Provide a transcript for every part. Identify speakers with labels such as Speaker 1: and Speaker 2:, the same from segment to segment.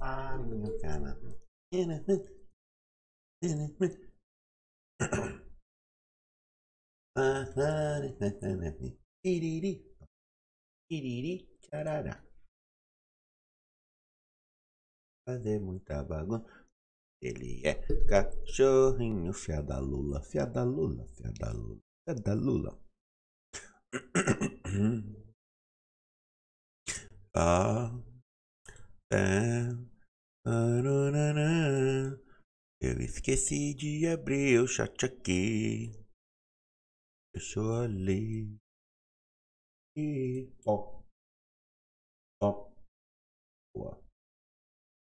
Speaker 1: Ah, minha cara. Iriri. Iriri, carará.
Speaker 2: Fazer muita bagunça. Ele é cachorrinho, da lula, da lula, da lula, da lula. ah. Eu esqueci de abrir o chat aqui. Eu sou
Speaker 1: E Ó. Ó. Boa.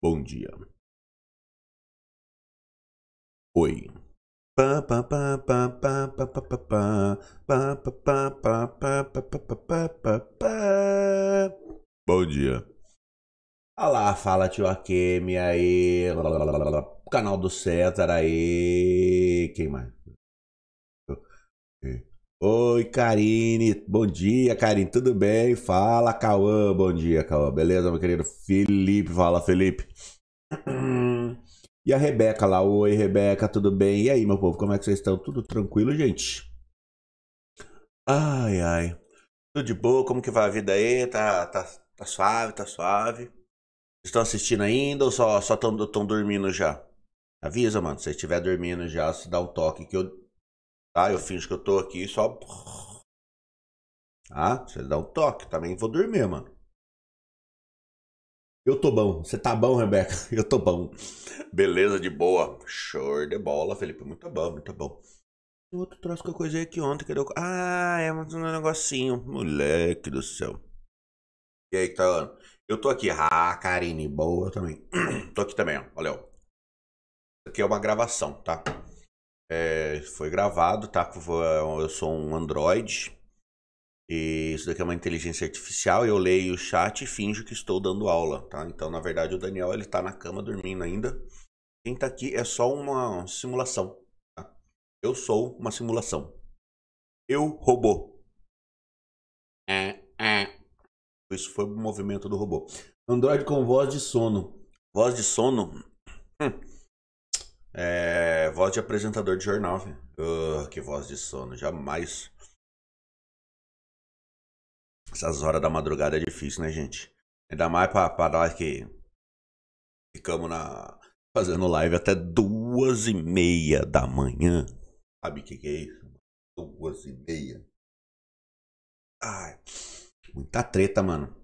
Speaker 1: Bom dia.
Speaker 2: Oi. Bom dia. Alá, fala tio Akemi aí. canal do César aí. Quem mais? Oi, Karine. Bom dia, Karine. Tudo bem? Fala, Cauã. Bom dia, Cauã. Beleza, meu querido? Felipe, fala, Felipe. E a Rebeca lá. Oi, Rebeca. Tudo bem? E aí, meu povo? Como é que vocês estão? Tudo tranquilo, gente? Ai, ai. Tudo de boa? Como que vai a vida aí? Tá, tá, tá suave, tá suave estão assistindo ainda ou só estão só tão dormindo já? Avisa, mano. Se você estiver dormindo já, se dá um toque que eu. Tá? Eu finjo que eu tô aqui só. Tá? Você dá um toque. Também vou dormir, mano. Eu tô bom. Você tá bom, Rebeca? Eu tô bom. Beleza, de boa. Show de bola, Felipe. Muito bom, muito bom. O outro troço que eu coisei aqui ontem que deu. Ah, é um negocinho. Moleque do céu. E aí, tá. Eu tô aqui. Ah, Karine, boa também. tô aqui também, ó. Olha, ó. Isso aqui é uma gravação, tá? É, foi gravado, tá? Eu sou um Android. E isso daqui é uma inteligência artificial. Eu leio o chat e finjo que estou dando aula, tá? Então, na verdade, o Daniel, ele tá na cama dormindo ainda. Quem tá aqui é só uma simulação, tá? Eu sou uma simulação. Eu, robô. É, é. Isso foi o movimento do robô. Android com voz de sono. Voz de sono? Hum. É, voz de apresentador de jornal, Uh, que voz de sono, jamais. Essas horas da madrugada é difícil, né, gente? Ainda mais pra, pra nós que ficamos na, fazendo live até duas e meia da manhã. Sabe o que, que é isso? Duas e meia.
Speaker 1: Ai. Muita treta, mano.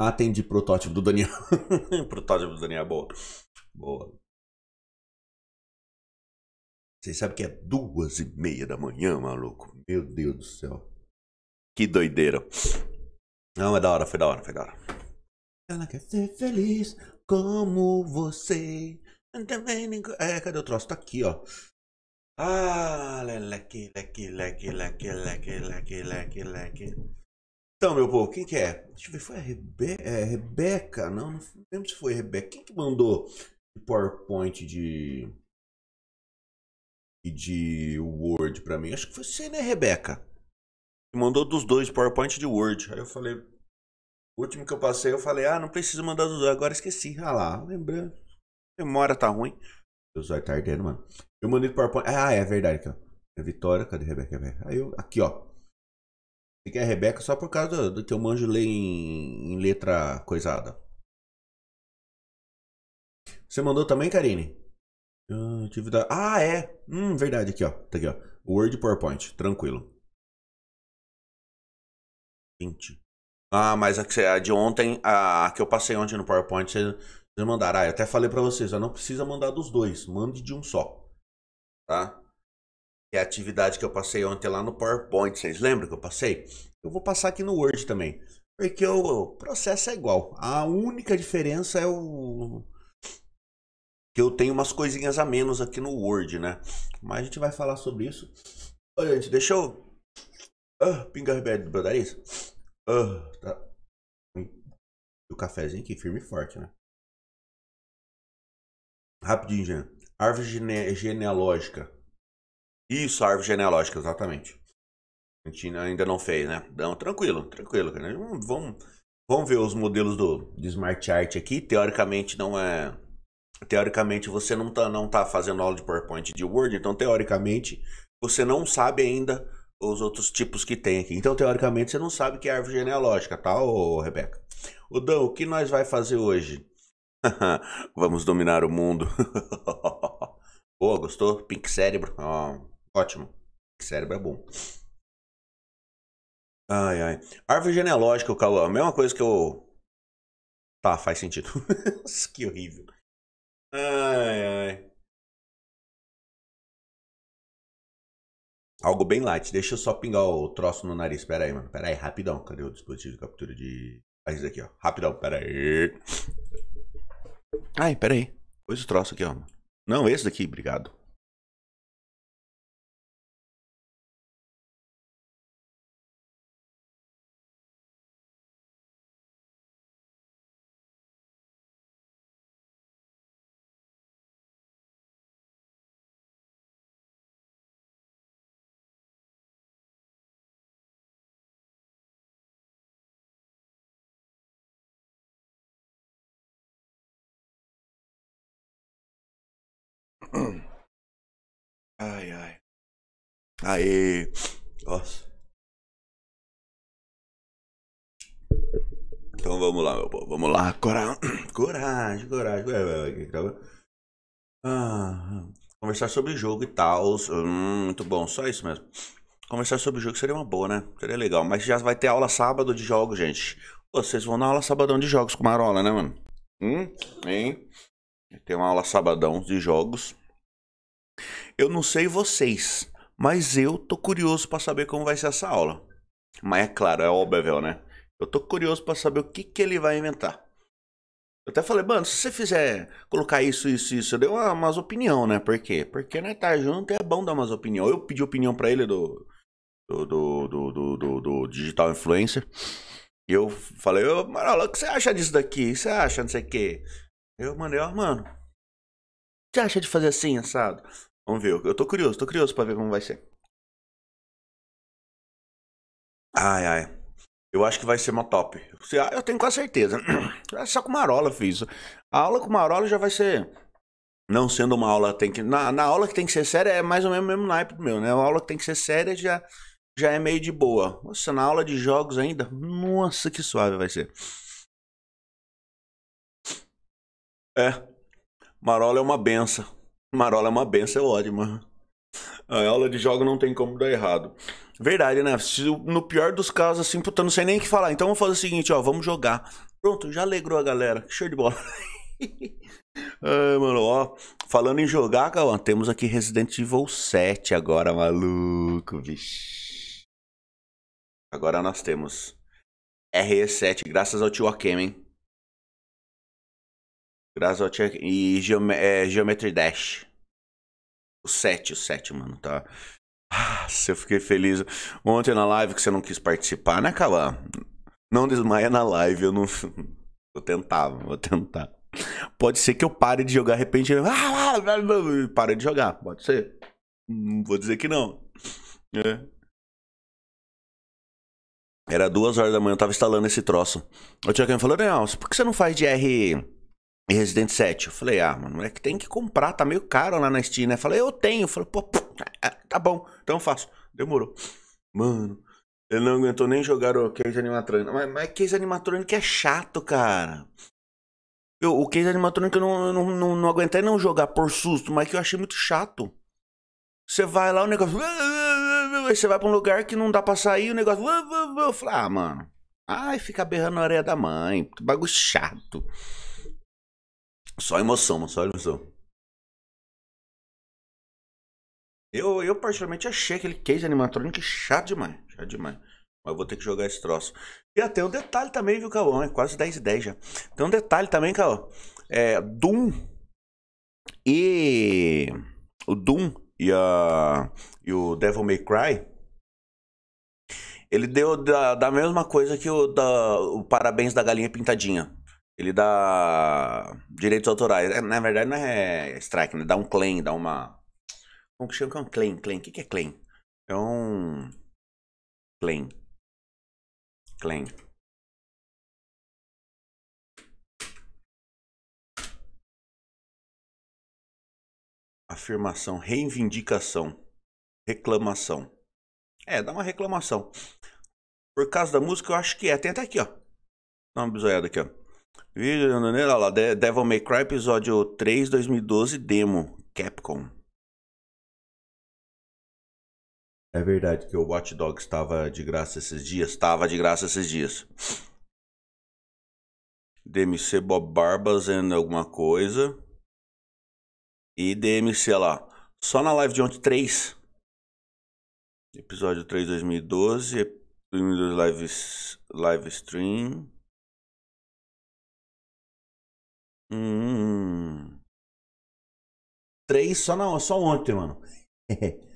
Speaker 1: Atende ah,
Speaker 2: protótipo do Daniel. protótipo do Daniel, boa. Boa. Vocês sabem que é duas e meia da manhã, maluco? Meu Deus do céu. Que doideira. Não, é da hora, foi da hora, foi da hora. Ela quer ser feliz como você. Também. É, cadê o troço? Tá aqui, ó. Ah, leque, leque, leque, leque, leque, leque, leque, leque. Então, meu povo, quem que é? Deixa eu ver, foi a Rebe é, Rebeca? Não, não lembro se foi a Rebeca. Quem que mandou o PowerPoint de. e de Word pra mim? Acho que foi você, né, Rebeca? Mandou dos dois, PowerPoint de Word. Aí eu falei. O último que eu passei, eu falei, ah, não preciso mandar dos dois, agora esqueci. Ah lá, lembrando. Memória tá ruim. Deus vai tardando, mano. Eu mandei PowerPoint. Ah, é verdade aqui, ó. É Vitória, cadê Rebeca? Aí eu. Aqui, ó. Fiquei a Rebeca só por causa do que eu manjo ler em, em letra coisada. Você mandou também, Karine? Ah, Ah, é! Hum, verdade, aqui, ó. Tá aqui, ó. Word PowerPoint, tranquilo. 20. Ah, mas a, a de ontem, a, a, que eu passei ontem no PowerPoint, vocês, mandaram. Ah, eu até falei pra vocês, ó, não precisa mandar dos dois, mande de um só. Tá? é a atividade que eu passei ontem lá no PowerPoint. Vocês lembram que eu passei? Eu vou passar aqui no Word também. Porque o processo é igual. A única diferença é o. Que eu tenho umas coisinhas a menos aqui no Word, né? Mas a gente vai falar sobre isso. Ô, gente, deixa eu. Ah, pinga do meu nariz. Ah, tá. Hum. o
Speaker 1: cafezinho aqui, firme e forte, né? Rapidinho, Jean. Árvore
Speaker 2: gene... genealógica. Isso, a árvore genealógica, exatamente. A gente ainda não fez, né? Não, tranquilo, tranquilo. Cara. Vamos, vamos ver os modelos do, do Smart Chart aqui. Teoricamente não é... Teoricamente você não tá, não tá fazendo aula de PowerPoint de Word, então teoricamente você não sabe ainda os outros tipos que tem aqui. Então, teoricamente, você não sabe que é árvore genealógica, tá, ô, Rebeca? O Dan, o que nós vai fazer hoje? Vamos dominar o mundo. Boa, gostou? Pink cérebro. Oh. Ótimo. Cérebro é bom. Ai, ai. Árvore genealógica, o Cauã. A mesma coisa que eu. Tá, faz sentido. que horrível.
Speaker 1: Ai, ai.
Speaker 2: Algo bem light. Deixa eu só pingar o troço no nariz. Pera aí, mano. Pera aí, rapidão. Cadê o dispositivo de captura de. Ah, isso aqui, ó. Rapidão, pera aí. Ai, pera aí. Pôs o troço aqui, ó. Não, esse daqui,
Speaker 1: obrigado. Aí. Nossa. Então vamos lá, meu povo. Vamos
Speaker 2: lá. Cora... Coragem, coragem. Ah, conversar sobre jogo e tal. Hum, muito bom, só isso mesmo. Conversar sobre jogo seria uma boa, né? Seria legal. Mas já vai ter aula sábado de jogos, gente. Vocês vão na aula sabadão de jogos com Marola, né, mano? Hum? Hein? Tem uma aula sabadão de jogos. Eu não sei vocês, mas eu tô curioso para saber como vai ser essa aula. Mas é claro, é óbvio, né? Eu tô curioso para saber o que, que ele vai inventar. Eu até falei, mano, se você fizer colocar isso, isso, isso, eu dei uma, umas opinião, né? Por quê? Porque né, tá junto é bom dar umas opinião. Eu pedi opinião para ele do do, do do, do, do, digital influencer. E eu falei, ô, Marola, o que você acha disso daqui? O que você acha, não sei o quê? Eu mandei, ó, mano, o que você acha de fazer assim, assado? Vamos ver. Eu tô curioso, tô curioso pra ver como vai ser. Ai, ai. Eu acho que vai ser uma top. Ah, eu tenho quase certeza. É só com Marola fiz. A aula com Marola já vai ser. Não sendo uma aula tem que. Na, na aula que tem que ser séria é mais ou menos o mesmo naipe meu, né? A aula que tem que ser séria já, já é meio de boa. Nossa, na aula de jogos ainda. Nossa, que suave vai ser. É. Marola é uma benção. Marola é uma benção, é ótima. A aula de jogo não tem como dar errado. Verdade, né? Se, no pior dos casos, assim, puta, não sei nem o que falar. Então vamos fazer o seguinte, ó, vamos jogar. Pronto, já alegrou a galera. Show de bola. Ai, mano, ó. Falando em jogar, Cauã, temos aqui Resident Evil 7 agora, maluco, bicho. Agora nós temos RE7, graças ao tio Akemen. Grazotia e Geome é, Geometry Dash. O 7, o 7, mano, tá? Nossa, ah, eu fiquei feliz ontem na live que você não quis participar, né, Cauã? Não desmaia na live, eu não. Eu tentava, vou tentar. Pode ser que eu pare de jogar de repente. Ah, ah, pare de jogar, pode ser. Não vou dizer que não. É. Era duas horas da manhã, eu tava instalando esse troço. O Tiago falou: Não, por que você não faz de R. E Resident 7. Eu falei, ah, mano, é que tem que comprar, tá meio caro lá na Steam, né? Eu falei, eu tenho. Eu falei, pô, é, é, tá bom, então eu faço. Demorou. Mano, ele não aguentou nem jogar o Case Animatrônico. Mas, mas Case Animatrônico é chato, cara. Eu, o Case Animatrônico eu não, eu não, não, não aguentei não jogar por susto, mas que eu achei muito chato. Você vai lá, o negócio. você vai pra um lugar que não dá pra sair, o negócio. Eu falei, ah, mano. Ai, fica berrando a areia da mãe. Bagulho chato. Só emoção, mano, só emoção. Eu, eu particularmente achei aquele case animatronic chato demais. Chato demais. Mas vou ter que jogar esse troço. E até um detalhe também, viu, Cauã? É quase 10 e 10 já. Tem um detalhe também, Cauã. É, Doom e... O Doom e, a, e o Devil May Cry... Ele deu da, da mesma coisa que o, da, o Parabéns da Galinha Pintadinha ele dá direitos autorais. É, na verdade, não é strike, né? Dá um claim, dá uma. Como que chama? É um claim, claim. O que, que é claim? É um.
Speaker 1: Claim. Claim.
Speaker 2: Afirmação, reivindicação, reclamação. É, dá uma reclamação. Por causa da música, eu acho que é. Tem até aqui, ó. Dá uma bisoiada aqui, ó. Olha lá, Devil May Cry episódio 3, 2012, demo, Capcom. É verdade que o Watch Dogs estava de graça esses dias? Estava de graça esses dias. DMC Bob Barbas and alguma coisa. E DMC lá. Só na live de ontem 3. Episódio 3 2012. 2012 live, live stream.
Speaker 1: Hum. Três só, na, só ontem, mano.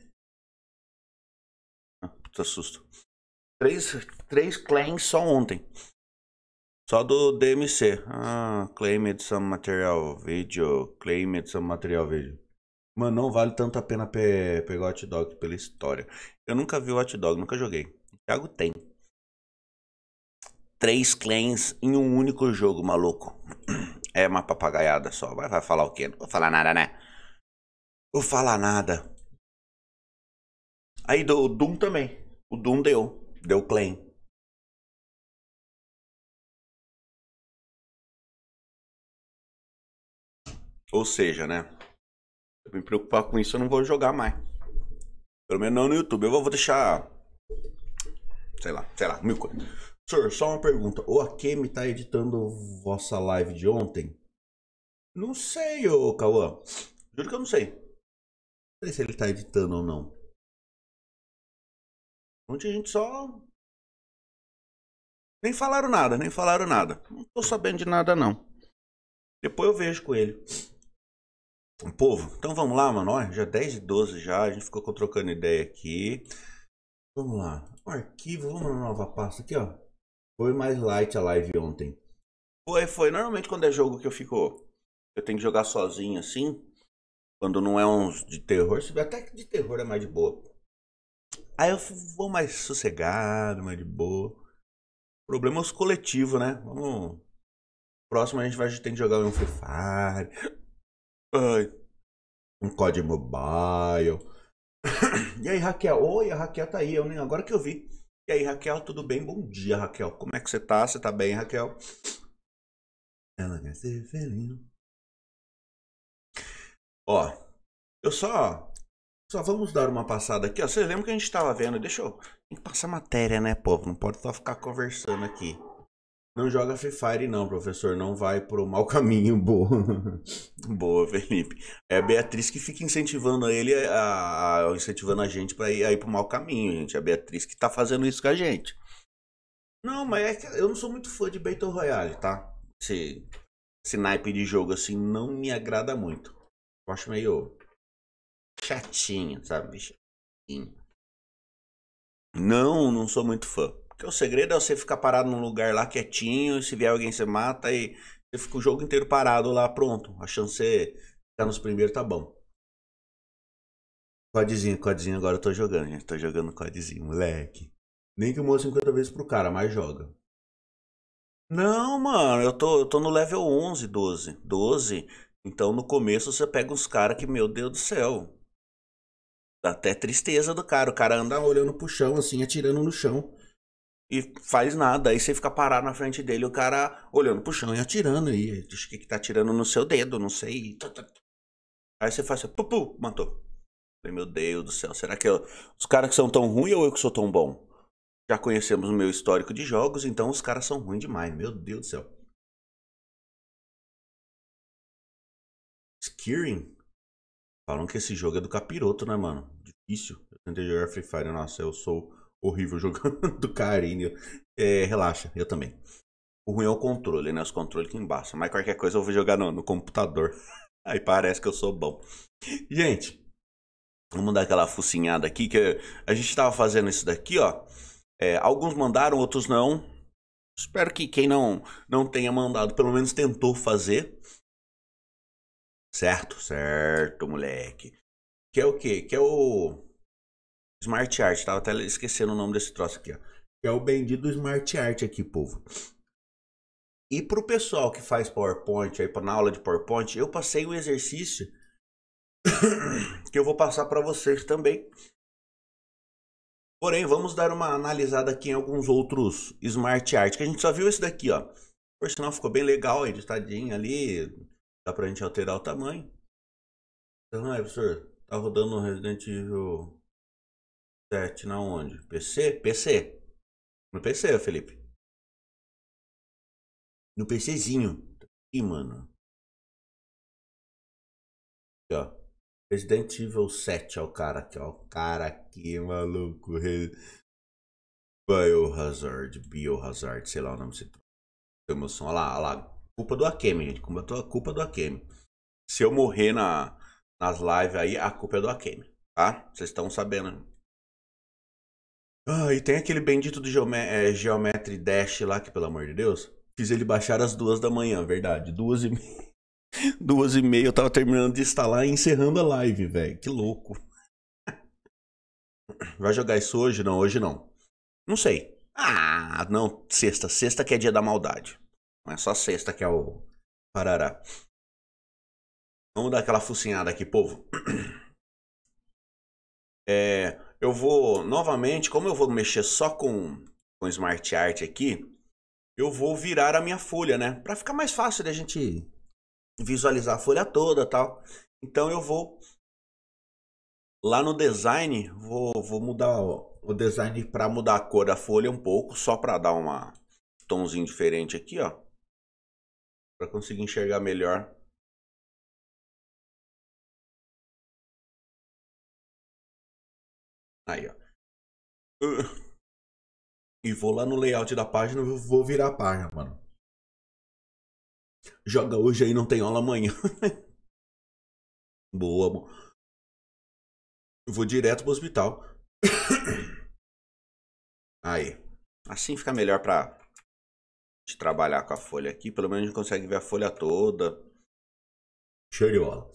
Speaker 1: Ah, puta susto.
Speaker 2: Três, três claims só ontem. Só do DMC. Ah, claimed some material video. Claimed some material video. Mano, não vale tanto a pena pe pegar hot dog pela história. Eu nunca vi o hot dog, nunca joguei. O Thiago tem. Três claims em um único jogo, maluco. É uma papagaiada só. Vai, vai falar o quê? Não vou falar nada, né? Vou falar nada. Aí do, o Doom também. O Doom deu. Deu claim. Ou seja, né? Se eu me preocupar com isso, eu não vou jogar mais. Pelo menos não no YouTube. Eu vou deixar. Sei lá, sei lá, mil coisas. Senhor, só uma pergunta. O Akemi tá editando vossa live de ontem? Não sei, ô Cauã. Juro que eu não sei. Não
Speaker 1: sei se ele tá editando ou não. Ontem a gente só. Nem falaram nada, nem falaram nada. Não tô sabendo de nada,
Speaker 2: não. Depois eu vejo com ele. Povo, então vamos lá, mano. Olha, já 10 e 12 já. A gente ficou trocando ideia aqui. Vamos lá. O arquivo, vamos na nova pasta aqui, ó. Foi mais light a live ontem. Foi, foi. Normalmente quando é jogo que eu fico. Eu tenho que jogar sozinho assim. Quando não é uns de terror. Até que de terror é mais de boa. Aí eu vou mais sossegado, mais de boa. Problemas é coletivos, né? Vamos. Próximo a gente vai ter que jogar um Free Fire. Ai. Um código Mobile. e aí, Raquel? Oi, a Raquel tá aí. Eu nem... Agora que eu vi. E aí, Raquel, tudo bem? Bom dia, Raquel. Como é que você tá? Você tá bem, Raquel?
Speaker 1: Ela quer ser feliz.
Speaker 2: Ó, eu só. Só vamos dar uma passada aqui, ó. Vocês lembram que a gente tava vendo? Deixa eu. Tem que passar matéria, né, povo? Não pode só ficar conversando aqui. Não joga Free Fire não, professor. Não vai pro mau caminho. Boa. Boa, Felipe. É a Beatriz que fica incentivando ele, a, a incentivando a gente para ir, a ir pro mau caminho, gente. É a Beatriz que tá fazendo isso com a gente. Não, mas é que eu não sou muito fã de Battle Royale, tá? Esse, esse naipe de jogo, assim, não me agrada muito. Eu acho meio chatinho, sabe? bicho? Não, não sou muito fã. Porque o segredo é você ficar parado num lugar lá quietinho, e se vier alguém você mata e você fica o jogo inteiro parado lá, pronto. A chance é ficar tá nos primeiros tá bom. Codezinho, codezinho, agora eu tô jogando, gente. Tô jogando codezinho, moleque. Nem que eu mostre 50 vezes pro cara, mas joga. Não, mano, eu tô, eu tô no level 11, 12. 12. Então no começo você pega uns caras que, meu Deus do céu. Dá até tristeza do cara. O cara anda olhando pro chão, assim, atirando no chão e faz nada. Aí você fica parado na frente dele, o cara olhando pro chão e atirando. E o que, que tá atirando no seu dedo, não sei. Aí você faz assim, pupu, matou. Meu Deus do céu, será que eu, os caras que são tão ruins ou eu que sou tão bom? Já conhecemos o meu histórico de jogos, então os caras são ruins demais, meu Deus do céu.
Speaker 1: Skirin? Falam que esse
Speaker 2: jogo é do capiroto, né, mano? Difícil. Eu tentei jogar Free Fire, nossa, eu sou horrível jogando, carinho. É, relaxa, eu também. O ruim é o controle, né? Os controles que embaixo. Mas qualquer coisa eu vou jogar no, no computador. Aí parece que eu sou bom. Gente, vamos dar aquela focinhada aqui que a gente estava fazendo isso daqui, ó. É, alguns mandaram, outros não. Espero que quem não não tenha mandado, pelo menos tentou fazer. Certo, certo, moleque. Que é o quê? Que é o Smart Art, tava até esquecendo o nome desse troço aqui, ó. Que é o bendito Smart Art aqui, povo. E pro pessoal que faz PowerPoint aí na aula de PowerPoint, eu passei um exercício que eu vou passar para vocês também. Porém, vamos dar uma analisada aqui em alguns outros Smart Art, que a gente só viu esse daqui, ó. Por sinal, ficou bem legal, editadinho ali, dá pra gente alterar o tamanho. Ah, então, professor, tá rodando Resident Evil 7 na onde? PC? PC.
Speaker 1: No PC, Felipe. No PCzinho. Aqui, mano. Aqui, ó. Resident
Speaker 2: Evil 7 é o cara aqui, ó. O cara aqui, maluco. Biohazard, Biohazard, sei lá o nome se emoção. Olha lá, olha lá. Culpa do Akemi, gente. Culpa do Akemi. Se eu morrer na, nas lives aí, a culpa é do Akemi, tá? Vocês estão sabendo. Ah, e tem aquele bendito do Geome é, Geometry Dash lá, que pelo amor de Deus. Fiz ele baixar às duas da manhã, verdade. Duas e meia. Duas e meia eu tava terminando de instalar e encerrando a live, velho. Que louco. Vai jogar isso hoje? Não, hoje não. Não sei. Ah, não. Sexta. Sexta que é dia da maldade. Não é só sexta que é o Parará. Vamos dar aquela focinhada aqui, povo. É, eu vou novamente, como eu vou mexer só com, com Smart Art aqui, eu vou virar a minha folha, né? Para ficar mais fácil da gente visualizar a folha toda tal. Então eu vou lá no design, vou, vou mudar o, o design para mudar a cor da folha um pouco, só para dar uma tomzinho diferente aqui, ó.
Speaker 1: Para conseguir enxergar melhor Aí, ó. E vou lá no layout da página, vou virar a página, mano. Joga hoje aí, não tem aula amanhã. Boa, amor.
Speaker 2: Vou direto pro hospital. aí. Assim fica melhor pra gente trabalhar com a folha aqui. Pelo menos a gente consegue ver a folha toda. Show de bola.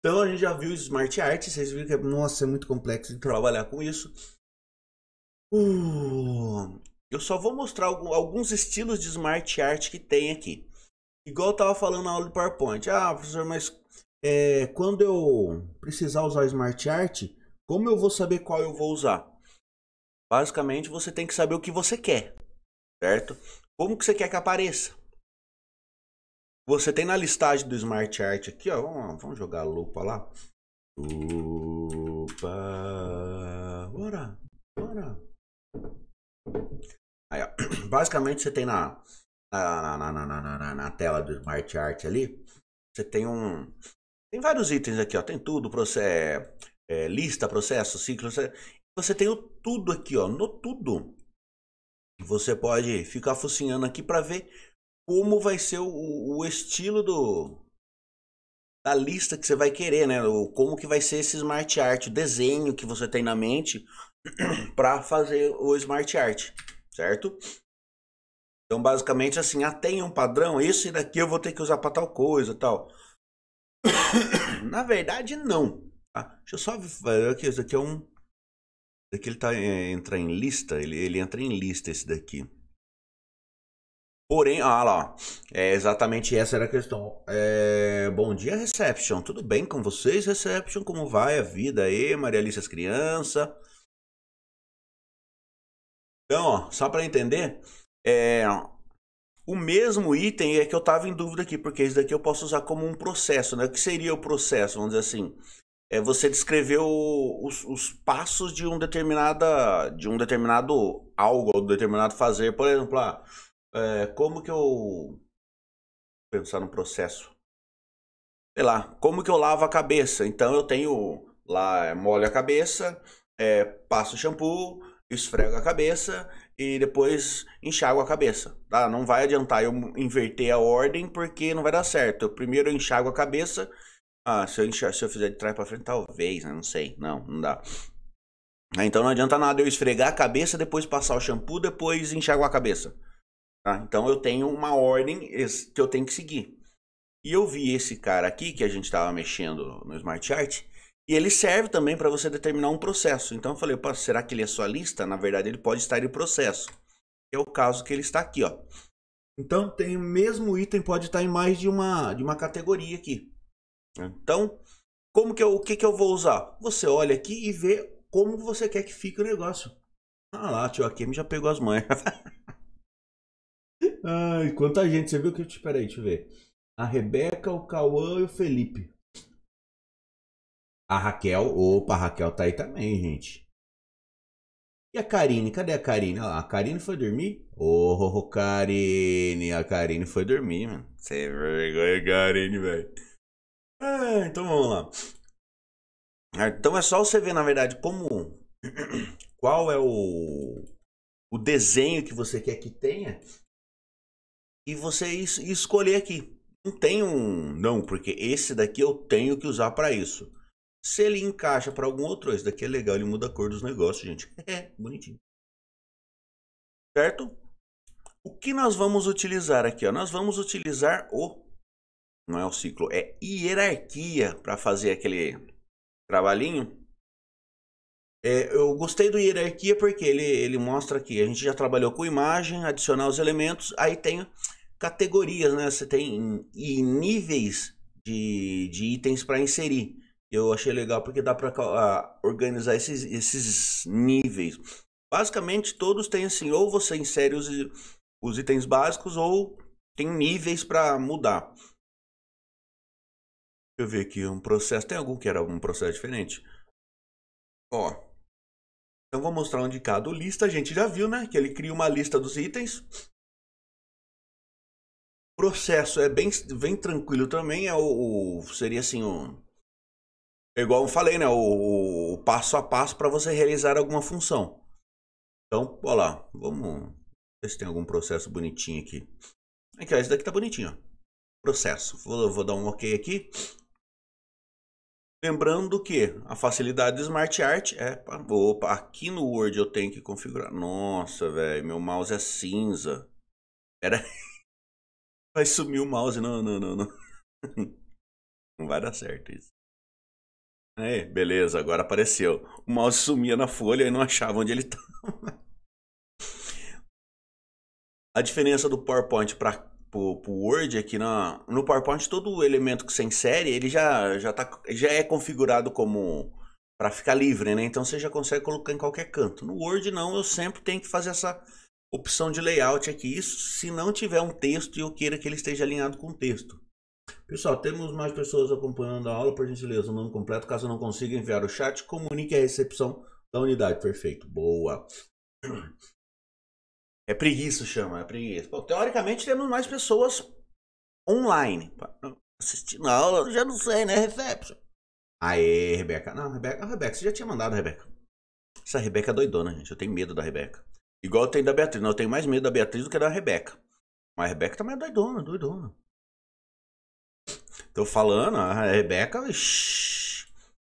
Speaker 2: Então a gente já viu Smart Art, vocês viram que é, nossa, é muito complexo de trabalhar com isso. Uh, eu só vou mostrar alguns estilos de Smart Art que tem aqui. Igual eu tava falando na aula do PowerPoint. Ah, professor, mas é, quando eu precisar usar Smart Art, como eu vou saber qual eu vou usar? Basicamente, você tem que saber o que você quer, certo? Como que você quer que apareça? Você tem na listagem do Smart Art aqui, ó. Vamos, vamos jogar a lupa lá. Lupa. Bora, bora. Aí, ó. Basicamente você tem na, na, na, na, na, na, na tela do Smart Art ali. Você tem um. Tem vários itens aqui, ó. Tem tudo, processo, é, é, lista, processo, ciclo. Você, você tem o tudo aqui, ó. No tudo. Você pode ficar focinhando aqui para ver como vai ser o, o estilo do da lista que você vai querer, né? O, como que vai ser esse smart art, o desenho que você tem na mente para fazer o smart art, certo? Então, basicamente assim, ah, tem um padrão, esse daqui eu vou ter que usar para tal coisa, tal. na verdade, não. Tá? Deixa eu só ver aqui, esse daqui é um... Esse daqui ele tá, eh, entra em lista, ele, ele entra em lista esse daqui. Porém, ah lá, é exatamente essa era a questão. É, bom dia, Reception. Tudo bem com vocês, Reception? Como vai a vida aí, Maria Alice, as crianças? Então, ó, só para entender, é, o mesmo item é que eu estava em dúvida aqui, porque isso daqui eu posso usar como um processo, né? O que seria o processo, vamos dizer assim? É você descrever o, os, os, passos de um determinada de um determinado algo ou determinado fazer, por exemplo, ah, é, como que eu pensar no processo. Sei lá, como que eu lavo a cabeça? Então eu tenho lá, eh, molho a cabeça, é, passo shampoo, esfrego a cabeça e depois enxago a cabeça. Tá? Não vai adiantar eu inverter a ordem porque não vai dar certo. Eu primeiro enxago a cabeça. Ah, se eu, enxago, se eu fizer de trás para frente, talvez, né? Não sei. Não, não dá. Então não adianta nada eu esfregar a cabeça, depois passar o shampoo, depois enxago a cabeça. Tá? Então eu tenho uma ordem que eu tenho que seguir. E eu vi esse cara aqui que a gente estava mexendo no Smart Chart. E ele serve também para você determinar um processo. Então eu falei, será que ele é sua lista? Na verdade, ele pode estar em processo. É o caso que ele está aqui, ó. Então tem o mesmo item pode estar em mais de uma de uma categoria aqui. Então, como que eu, o que que eu vou usar? Você olha aqui e vê como você quer que fique o negócio. Ah lá, tio me já pegou as manhas. Ai, quanta gente. Você viu que. Peraí, deixa eu ver. A Rebeca, o Cauã e o Felipe. A Raquel. Opa, a Raquel tá aí também, gente. E a Karine? Cadê a Karine? a Karine foi dormir? Ô, oh, Karine. A Karine foi dormir, mano. é vergonha, Karine, velho. Ah, então vamos lá. Ah, então é só você ver, na verdade, como. Qual é o. O desenho que você quer que tenha e você escolher aqui. Não tem um não, porque esse daqui eu tenho que usar para isso. Se ele encaixa para algum outro, esse daqui é legal, ele muda a cor dos negócios, gente.
Speaker 1: É, bonitinho.
Speaker 2: Certo? O que nós vamos utilizar aqui? Ó? Nós vamos utilizar o... Não é o ciclo, é hierarquia para fazer aquele trabalhinho. É, eu gostei do hierarquia porque ele, ele mostra que a gente já trabalhou com imagem, adicionar os elementos, aí tem categorias, né? Você tem e níveis de, de itens para inserir. Eu achei legal porque dá para organizar esses, esses níveis. Basicamente, todos têm assim: ou você insere os, os itens básicos, ou tem níveis para mudar. Deixa eu ver aqui um processo. Tem algum que era um processo diferente? Ó. Então vou mostrar um de cada lista. A gente já viu, né? Que ele cria uma lista dos itens processo é bem, bem tranquilo também. É o, o seria assim, o, igual eu falei, né? O, o passo a passo para você realizar alguma função. Então, olha lá, vamos ver se tem algum processo bonitinho aqui. Aqui, ó, esse daqui tá bonitinho, ó. Processo. Vou, vou dar um OK aqui. Lembrando que a facilidade do Smart Art é... Opa, aqui no Word eu tenho que configurar. Nossa, velho, meu mouse é cinza. Pera aí. Vai sumir o mouse. Não, não, não, não. Não vai dar certo isso. Aí, beleza, agora apareceu. O mouse sumia na folha e não achava onde ele estava. Tá. A diferença do PowerPoint para o Word é que na, no PowerPoint todo elemento que você insere, ele já, já, tá, já é configurado como para ficar livre, né? Então você já consegue colocar em qualquer canto. No Word não, eu sempre tenho que fazer essa opção de layout aqui, é isso se não tiver um texto e eu queira que ele esteja alinhado com o texto. Pessoal, temos mais pessoas acompanhando a aula, por gentileza, o nome completo, caso não consiga enviar o chat, comunique a recepção da unidade, perfeito, boa. É preguiça, chama, é preguiça. Bom, teoricamente temos mais pessoas online assistindo a aula, já não sei, né, Reception? Aê, Rebeca. Não, Rebeca, Rebeca, você já tinha mandado, Rebeca. Essa Rebeca é doidona, gente, eu tenho medo da Rebeca. Igual tem da Beatriz. Não, eu tenho mais medo da Beatriz do que da Rebeca. Mas a Rebeca também é doidona, doidona. Tô falando, a Rebeca.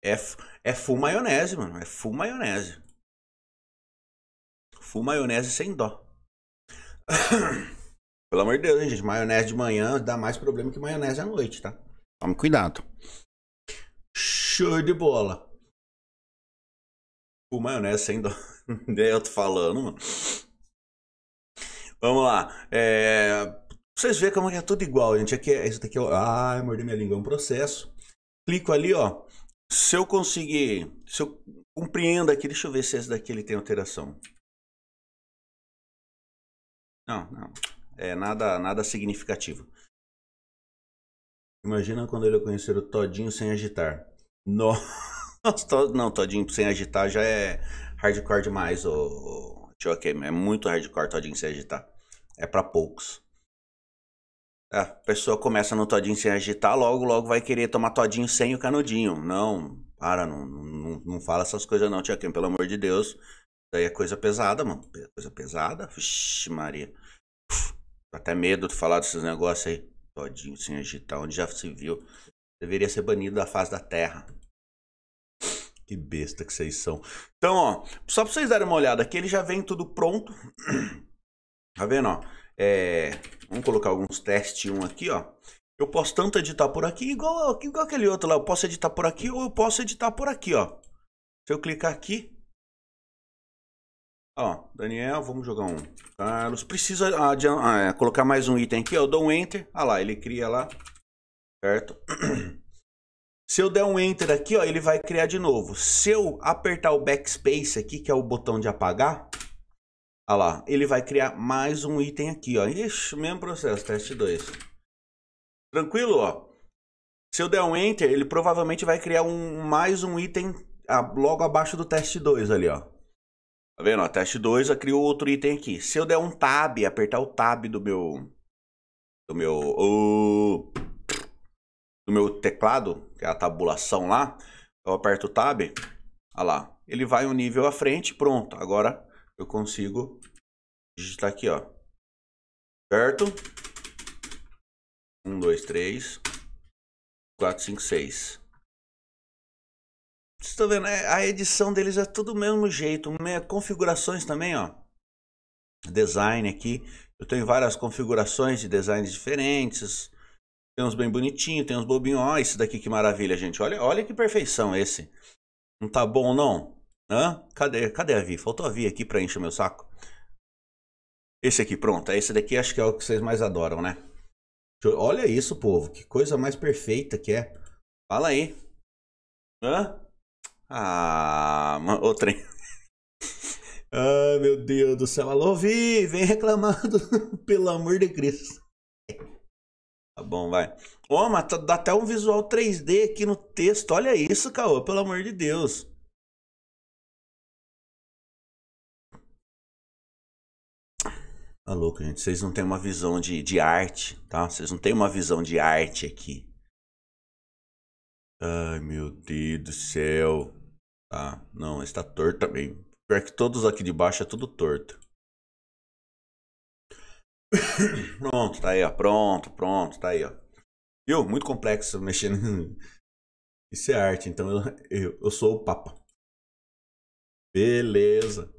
Speaker 2: é, é full maionese, mano. É full maionese. Full maionese sem dó. Pelo amor de Deus, hein, gente. Maionese de manhã dá mais problema que maionese à noite, tá? Tome cuidado. Show de bola. Full maionese sem dó. É eu tô falando, mano. Vamos lá. É... Vocês veem como é tudo igual, gente. Aqui é... Isso daqui é... Ah, eu mordi minha língua. É um processo. Clico ali, ó. Se eu conseguir... Se eu compreendo aqui... Deixa eu ver se esse daqui ele tem alteração. Não, não. É nada, nada significativo. Imagina quando ele conhecer o Todinho sem agitar. Nossa, não, Todinho sem agitar já é hardcore demais, o Tio É muito hardcore Todinho sem agitar. Tá? É para poucos. É, a pessoa começa no Todinho sem agitar, logo, logo vai querer tomar Todinho sem o canudinho. Não, para, não, não, não fala essas coisas não, Tio pelo amor de Deus. Daí é coisa pesada, mano. É coisa pesada. Vixe, Maria. Uf, até medo de falar desses negócios aí. Todinho sem agitar, onde já se viu. Deveria ser banido da face da terra. Que besta que vocês são. Então, ó, só pra vocês darem uma olhada aqui, ele já vem tudo pronto. Tá vendo, ó? É, vamos colocar alguns testes um aqui, ó. Eu posso tanto editar por aqui, igual, igual aquele outro lá. Eu posso editar por aqui ou eu posso editar por aqui, ó. Se eu clicar aqui... Ó, Daniel, vamos jogar um. Carlos, precisa ah, ah é, colocar mais um item aqui, ó. Eu dou um Enter. Ah lá, ele cria lá. Certo? Se eu der um enter aqui, ó, ele vai criar de novo. Se eu apertar o backspace aqui, que é o botão de apagar, olha lá, ele vai criar mais um item aqui, ó. Ixi, mesmo processo, teste 2. Tranquilo, ó. Se eu der um enter, ele provavelmente vai criar um mais um item a, ah, logo abaixo do teste 2 ali, ó. Tá vendo? Ó, teste 2, eu crio outro item aqui. Se eu der um tab, apertar o tab do meu do meu oh, meu teclado, que é a tabulação lá, eu aperto o Tab, olha lá, ele vai um nível à frente, pronto. Agora eu consigo digitar aqui, ó. Certo? 1, 2, 3, 4, 5, 6. Vocês estão vendo? É, a edição deles é tudo do mesmo jeito. Configurações também, ó. Design aqui. Eu tenho várias configurações de designs diferentes. Tem uns bem bonitinhos, tem uns bobinhos. Ó, esse daqui que maravilha, gente. Olha, olha que perfeição esse. Não tá bom, não? Hã? Cadê, cadê a Vi? Faltou a Vi aqui pra encher meu saco. Esse aqui, pronto. É, esse daqui acho que é o que vocês mais adoram, né? Olha isso, povo. Que coisa mais perfeita que é. Fala aí. Hã? Ah, o trem. ah, meu Deus do céu. Alô, Vi, vem reclamando. Pelo amor de Cristo. Tá bom, vai. Ô, oh, mas tá, dá até um visual 3D aqui no texto. Olha isso, Caô, pelo amor de Deus. Tá louco, gente. Vocês não têm uma visão de, de arte, tá? Vocês não têm uma visão de arte aqui. Ai, meu Deus do céu. Tá, não, está torto também. Pior que todos aqui de baixo é tudo torto. Pronto, tá aí, ó. Pronto, pronto, tá aí, ó. Viu? Muito complexo mexendo. Isso é arte, então eu, eu, eu sou o Papa. Beleza.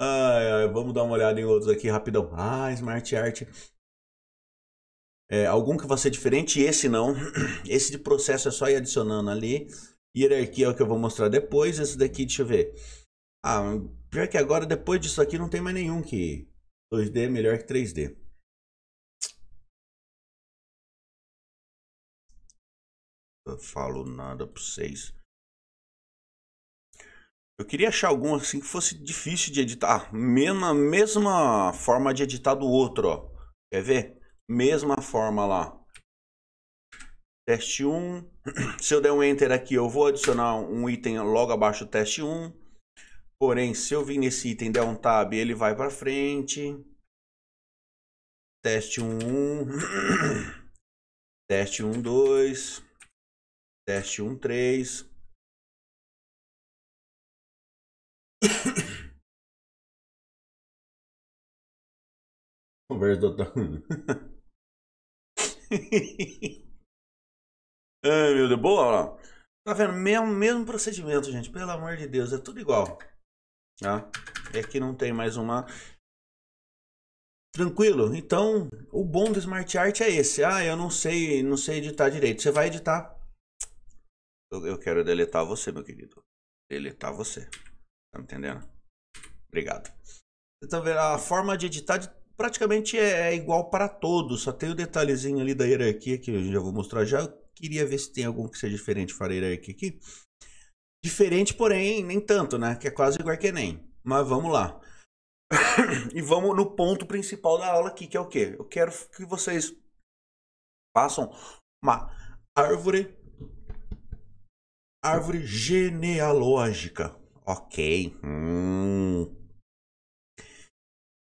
Speaker 2: Ah, vamos dar uma olhada em outros aqui rapidão. Ah, Smart Art. É, algum que vai ser é diferente, esse não. Esse de processo é só ir adicionando ali. Hierarquia é o que eu vou mostrar depois. Esse daqui, deixa eu ver. Ah, pior que agora, depois disso aqui, não tem mais nenhum que, 2D é melhor que 3D.
Speaker 1: Eu falo nada para vocês.
Speaker 2: Eu queria achar algum assim que fosse difícil de editar. Mesma, mesma forma de editar do outro, ó. Quer ver? Mesma forma lá. Teste 1. Se eu der um enter aqui, eu vou adicionar um item logo abaixo do teste 1. Porém, se eu vir nesse item der um tab, ele vai para frente. Teste 1, 1.
Speaker 1: Teste 1, 2. Teste 1, 3. Conversa do Otávio.
Speaker 2: Ai, meu Deus. Boa, ó. Tá vendo? Mesmo, mesmo procedimento, gente. Pelo amor de Deus, é tudo igual. Tá? É que não tem mais uma. Tranquilo? Então, o bom do Smart Art é esse. Ah, eu não sei, não sei editar direito. Você vai editar. Eu, eu quero deletar você, meu querido. Deletar você. Tá me entendendo? Obrigado. Então, a forma de editar praticamente é, é igual para todos, só tem o detalhezinho ali da hierarquia que eu já vou mostrar já. Eu queria ver se tem algum que seja diferente para a hierarquia aqui. Diferente, porém, nem tanto, né? Que é quase igual que nem. Mas vamos lá. e vamos no ponto principal da aula aqui, que é o quê? Eu quero que vocês façam uma árvore árvore genealógica. Ok. Hum.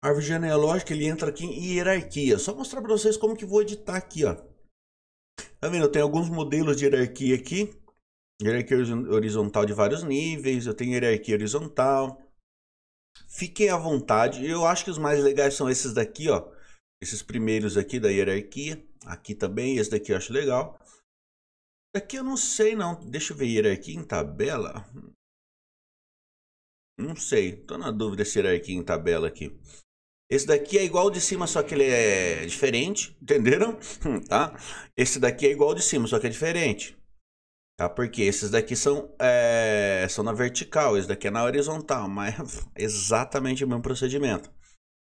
Speaker 2: A árvore genealógica ele entra aqui em hierarquia. Só mostrar para vocês como que vou editar aqui, ó. Tá vendo? Eu tenho alguns modelos de hierarquia aqui hierarquia horizontal de vários níveis, eu tenho hierarquia horizontal. Fiquem à vontade. Eu acho que os mais legais são esses daqui, ó. Esses primeiros aqui da hierarquia. Aqui também, esse daqui eu acho legal. Aqui eu não sei não. Deixa eu ver hierarquia em tabela. Não sei. Tô na dúvida se hierarquia em tabela aqui. Esse daqui é igual ao de cima, só que ele é diferente, entenderam? tá? Esse daqui é igual ao de cima, só que é diferente. Ah, porque esses daqui são, é, são na vertical, esse daqui é na horizontal, mas é exatamente o mesmo procedimento.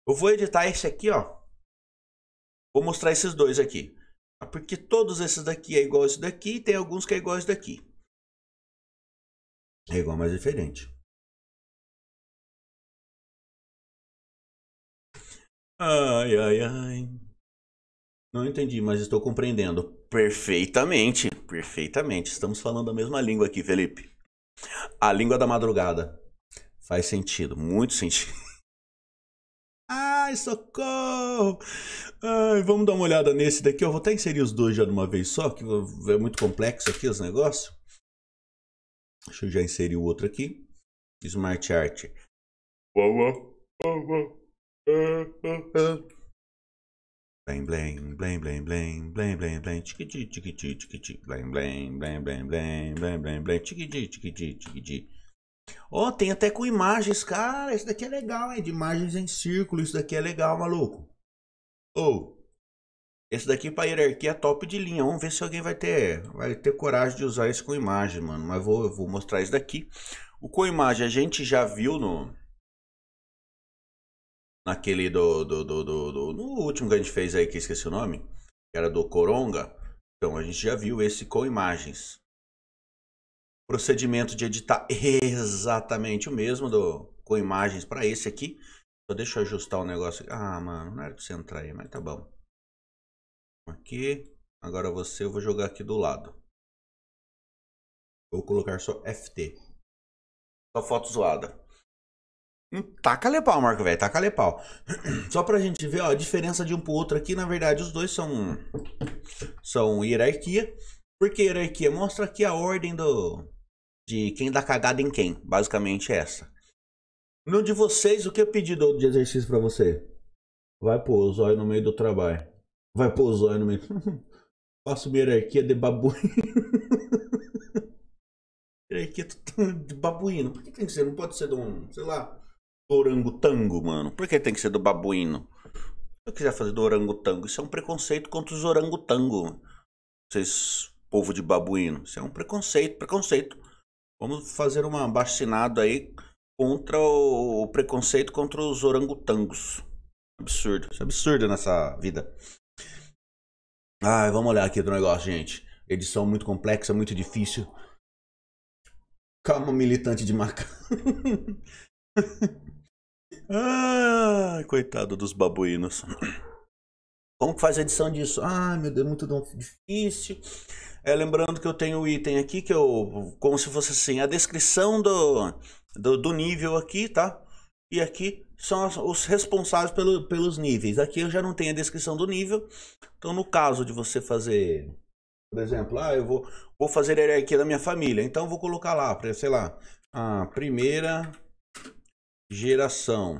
Speaker 2: Eu vou editar esse aqui, ó. Vou mostrar esses dois aqui. Ah, porque todos esses daqui é igual a esse daqui e tem alguns que é igual a esse daqui.
Speaker 1: É igual, mas diferente.
Speaker 2: Ai, ai, ai. Não entendi, mas estou compreendendo. Perfeitamente, perfeitamente. Estamos falando a mesma língua aqui, Felipe. A língua da madrugada. Faz sentido, muito sentido. Ai, socorro! Ai, vamos dar uma olhada nesse daqui. Eu vou até inserir os dois já de uma vez só, que é muito complexo aqui os negócios. Deixa eu já inserir o outro aqui. Smart Art. Blém, blém, blém, blém, blém, blém, blém, blém, tiquiti, tiquiti, tiquiti, blém, blém, blém, blém, blém, blém, blém, blém, tiquiti, tiquiti, tiquiti. Ó, tem até com imagens, cara, isso daqui é legal, hein? De imagens em círculo, isso daqui é legal, maluco. Ou, esse daqui pra hierarquia é top de linha. Vamos ver se alguém vai ter, vai ter coragem de usar isso com imagem, mano. Mas vou, vou mostrar isso daqui. O com imagem a gente já viu no, naquele do, do, do, do, No último que a gente fez aí, que eu esqueci o nome, que era do Coronga. Então, a gente já viu esse com imagens. Procedimento de editar exatamente o mesmo do com imagens para esse aqui. Só deixa eu ajustar o negócio. Ah, mano, não era pra você entrar aí, mas tá bom. Aqui. Agora você, eu vou jogar aqui do lado. Vou colocar só FT. Só foto zoada. Hum, taca a pau, Marco, velho. taca a pau. Só pra gente ver, ó, a diferença de um pro outro aqui. Na verdade, os dois são... São hierarquia. Porque hierarquia mostra aqui a ordem do... De quem dá cagada em quem. Basicamente é essa. No de vocês, o que eu pedi do, de exercício pra você? Vai pôr o zóio no meio do trabalho. Vai pôr o zóio no meio... Faço hierarquia de babuíno. hierarquia de babuíno. Por que tem que ser? Não pode ser de um... Sei lá do orangotango, mano? Por que tem que ser do babuíno? Se eu quiser fazer do orangotango, isso é um preconceito contra os orangotango. Vocês, povo de babuíno, isso é um preconceito, preconceito. Vamos fazer uma bastinada aí contra o, o preconceito contra os orangotangos. Absurdo, isso é absurdo nessa vida. Ai, vamos olhar aqui do negócio, gente. Edição muito complexa, muito difícil. Calma, militante de macaco. Ah, coitado dos babuínos. Como que faz a edição disso? Ah, meu Deus, é muito difícil. É, lembrando que eu tenho o um item aqui que eu. Como se fosse assim, a descrição do, do, do nível aqui, tá? E aqui são os responsáveis pelo, pelos níveis. Aqui eu já não tenho a descrição do nível. Então, no caso de você fazer. Por exemplo, ah, eu vou, vou fazer a hierarquia da minha família. Então, eu vou colocar lá, sei lá, a primeira geração.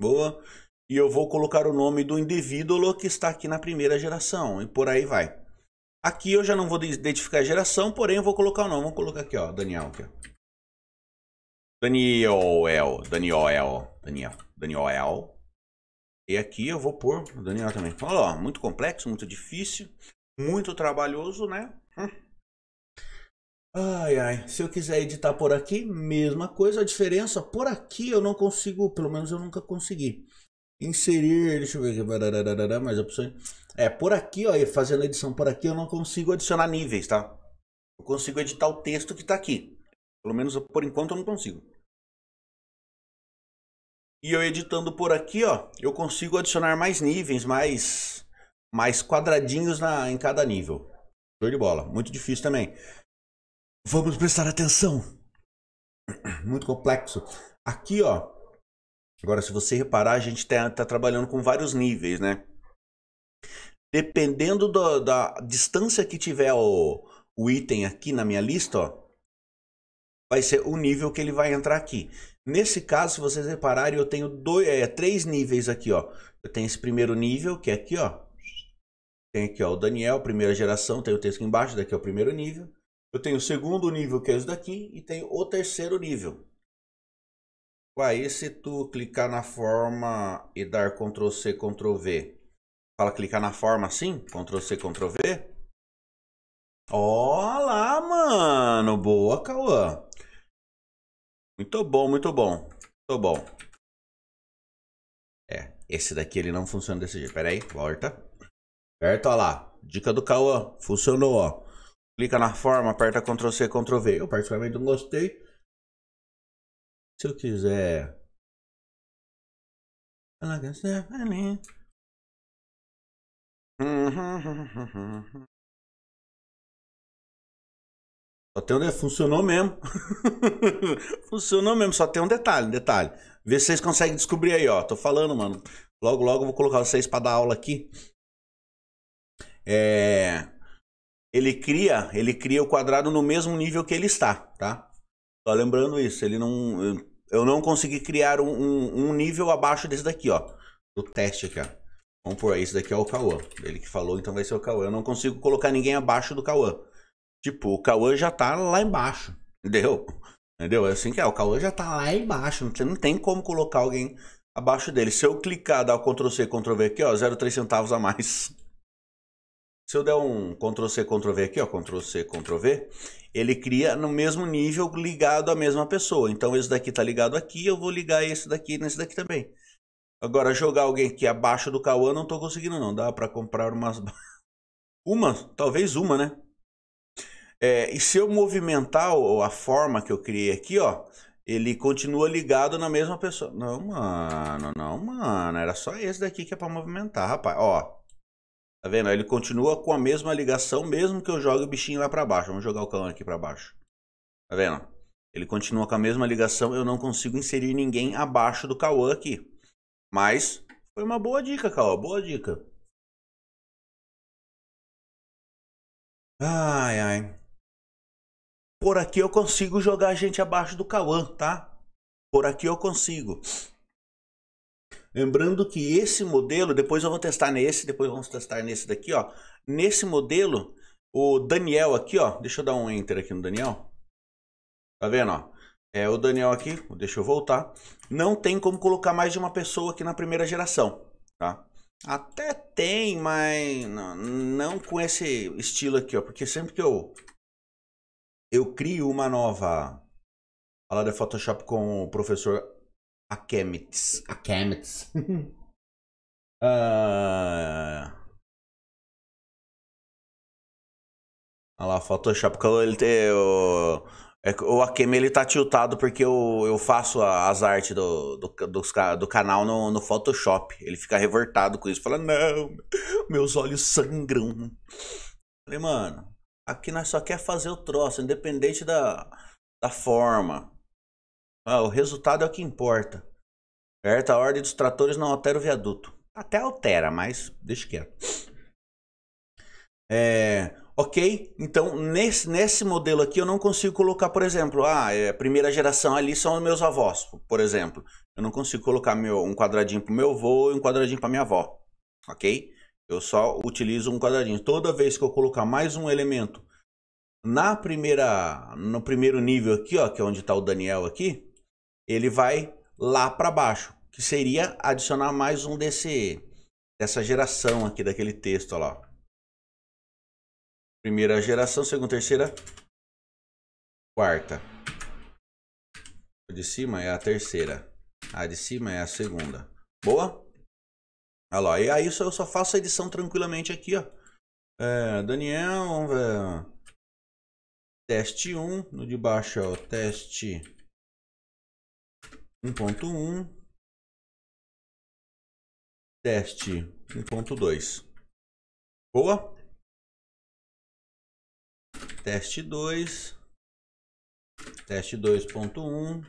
Speaker 2: Boa. E eu vou colocar o nome do indivíduo que está aqui na primeira geração e por aí vai. Aqui eu já não vou identificar a geração, porém eu vou colocar o nome. Vou colocar aqui, ó, Daniel. Aqui, ó. Daniel, Daniel, Daniel, Daniel. E aqui eu vou pôr o Daniel também. Olha lá, muito complexo, muito difícil, muito trabalhoso, né? Hum. Ai, ai. Se eu quiser editar por aqui, mesma coisa. A diferença, por aqui eu não consigo, pelo menos eu nunca consegui. Inserir, deixa eu ver aqui, mais opções. É, por aqui, ó, fazendo edição por aqui, eu não consigo adicionar níveis, tá? Eu consigo editar o texto que tá aqui. Pelo menos por enquanto eu não consigo. E eu editando por aqui, ó, eu consigo adicionar mais níveis, mais, mais quadradinhos na, em cada nível. Show de bola. Muito difícil também. Vamos prestar atenção. Muito complexo. Aqui, ó. Agora, se você reparar, a gente está tá trabalhando com vários níveis, né? Dependendo do, da distância que tiver o, o item aqui na minha lista, ó, vai ser o nível que ele vai entrar aqui. Nesse caso, se vocês repararem, eu tenho dois, é, três níveis aqui, ó. Eu tenho esse primeiro nível, que é aqui, ó. Tem aqui, ó, o Daniel, primeira geração, tem o texto aqui embaixo, daqui é o primeiro nível. Eu tenho o segundo nível, que é esse daqui, e tenho o terceiro nível. Aí, se tu clicar na forma e dar Ctrl C, Ctrl V, fala clicar na forma assim, Ctrl C, Ctrl V. Olá, mano! Boa, Cauã! Muito bom, muito bom. Muito bom. É, esse daqui ele não funciona desse jeito. Pera aí, volta. Aperta, ó lá. Dica do Cauã. Funcionou, ó clica na forma, aperta Ctrl C, Ctrl V. Eu particularmente não gostei. Se eu quiser. Só tem um detalhe. Funcionou mesmo. Funcionou mesmo, só tem um detalhe, um detalhe. Vê se vocês conseguem descobrir aí, ó. Tô falando, mano. Logo, logo eu vou colocar vocês pra dar aula aqui. É ele cria, ele cria o quadrado no mesmo nível que ele está, tá? Só lembrando isso, ele não, eu não consegui criar um, um, um nível abaixo desse daqui, ó, do teste aqui, ó. Vamos por aí, esse daqui é o Cauã. Ele que falou, então vai ser o Cauã. Eu não consigo colocar ninguém abaixo do Cauã. Tipo, o Cauã já tá lá embaixo, entendeu? Entendeu? É assim que é, o Cauã já tá lá embaixo, você não tem como colocar alguém abaixo dele. Se eu clicar, dar o Ctrl C, Ctrl V aqui, ó, 0,3 centavos a mais. Se eu der um Ctrl C, Ctrl V aqui, ó, Ctrl C, Ctrl V, ele cria no mesmo nível ligado à mesma pessoa. Então esse daqui está ligado aqui, eu vou ligar esse daqui nesse daqui também. Agora jogar alguém aqui é abaixo do Cauã não estou conseguindo não, dá para comprar umas... uma, talvez uma, né? É, e se eu movimentar a forma que eu criei aqui, ó, ele continua ligado na mesma pessoa. Não, mano, não, mano, era só esse daqui que é para movimentar, rapaz, ó. Tá vendo? Ele continua com a mesma ligação, mesmo que eu jogue o bichinho lá para baixo. Vamos jogar o cão aqui para baixo. Tá vendo? Ele continua com a mesma ligação, eu não consigo inserir ninguém abaixo do Cauã aqui. Mas foi uma boa dica, Cauã, boa dica.
Speaker 1: Ai, ai. Por aqui eu
Speaker 2: consigo jogar a gente abaixo do Cauã, tá? Por aqui eu consigo. Lembrando que esse modelo, depois eu vou testar nesse, depois vamos testar nesse daqui, ó. Nesse modelo, o Daniel aqui, ó. Deixa eu dar um enter aqui no Daniel. Tá vendo, ó? É, o Daniel aqui, deixa eu voltar. Não tem como colocar mais de uma pessoa aqui na primeira geração, tá? Até tem, mas não, com esse estilo aqui, ó. Porque sempre que eu, eu crio uma nova... Lá da Photoshop com o professor Akemits. Akemits. ah... Olha lá, Photoshop. Ele tem, o, é o Akemi ele tá tiltado porque eu, eu faço as artes do, do, do canal no, no Photoshop. Ele fica revoltado com isso. Fala, não, meus olhos sangram. Falei, mano, aqui nós só quer fazer o troço, independente da, da forma. Ah, o resultado é o que importa. Certo? A ordem dos tratores não altera o viaduto. Até altera, mas deixa quieto. É, ok, então nesse, nesse modelo aqui eu não consigo colocar, por exemplo, a ah, é, primeira geração ali são meus avós, por exemplo. Eu não consigo colocar meu, um quadradinho para meu avô e um quadradinho para minha avó, ok? Eu só utilizo um quadradinho. Toda vez que eu colocar mais um elemento na primeira, no primeiro nível aqui, ó, que é onde está o Daniel aqui, ele vai lá para baixo, que seria adicionar mais um desse dessa geração aqui daquele texto, lá. Primeira geração, segunda, terceira, quarta. A de cima é a terceira, a de cima é a segunda. Boa? Olha lá, e aí eu só, eu só faço a edição tranquilamente aqui, ó. É, Daniel, é, teste 1, no de
Speaker 1: baixo é o teste 1.1, teste 1.2. Boa? Teste 2,
Speaker 2: teste 2.1,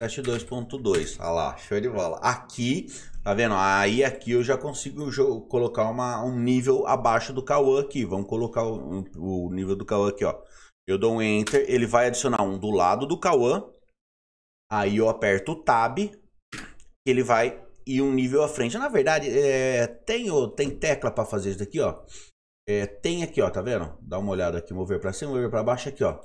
Speaker 2: teste 2.2. Olha ah lá, show de bola. Aqui, tá vendo? Aí aqui eu já consigo colocar uma, um nível abaixo do Cauã aqui. Vamos colocar o, o nível do Cauã aqui, ó. Eu dou um Enter, ele vai adicionar um do lado do Cauã Aí eu aperto o Tab, ele vai ir um nível à frente. Na verdade, é, tem, tem tecla para fazer isso daqui, ó. É, tem aqui, ó, tá vendo? Dá uma olhada aqui, mover para cima, mover para baixo aqui, ó.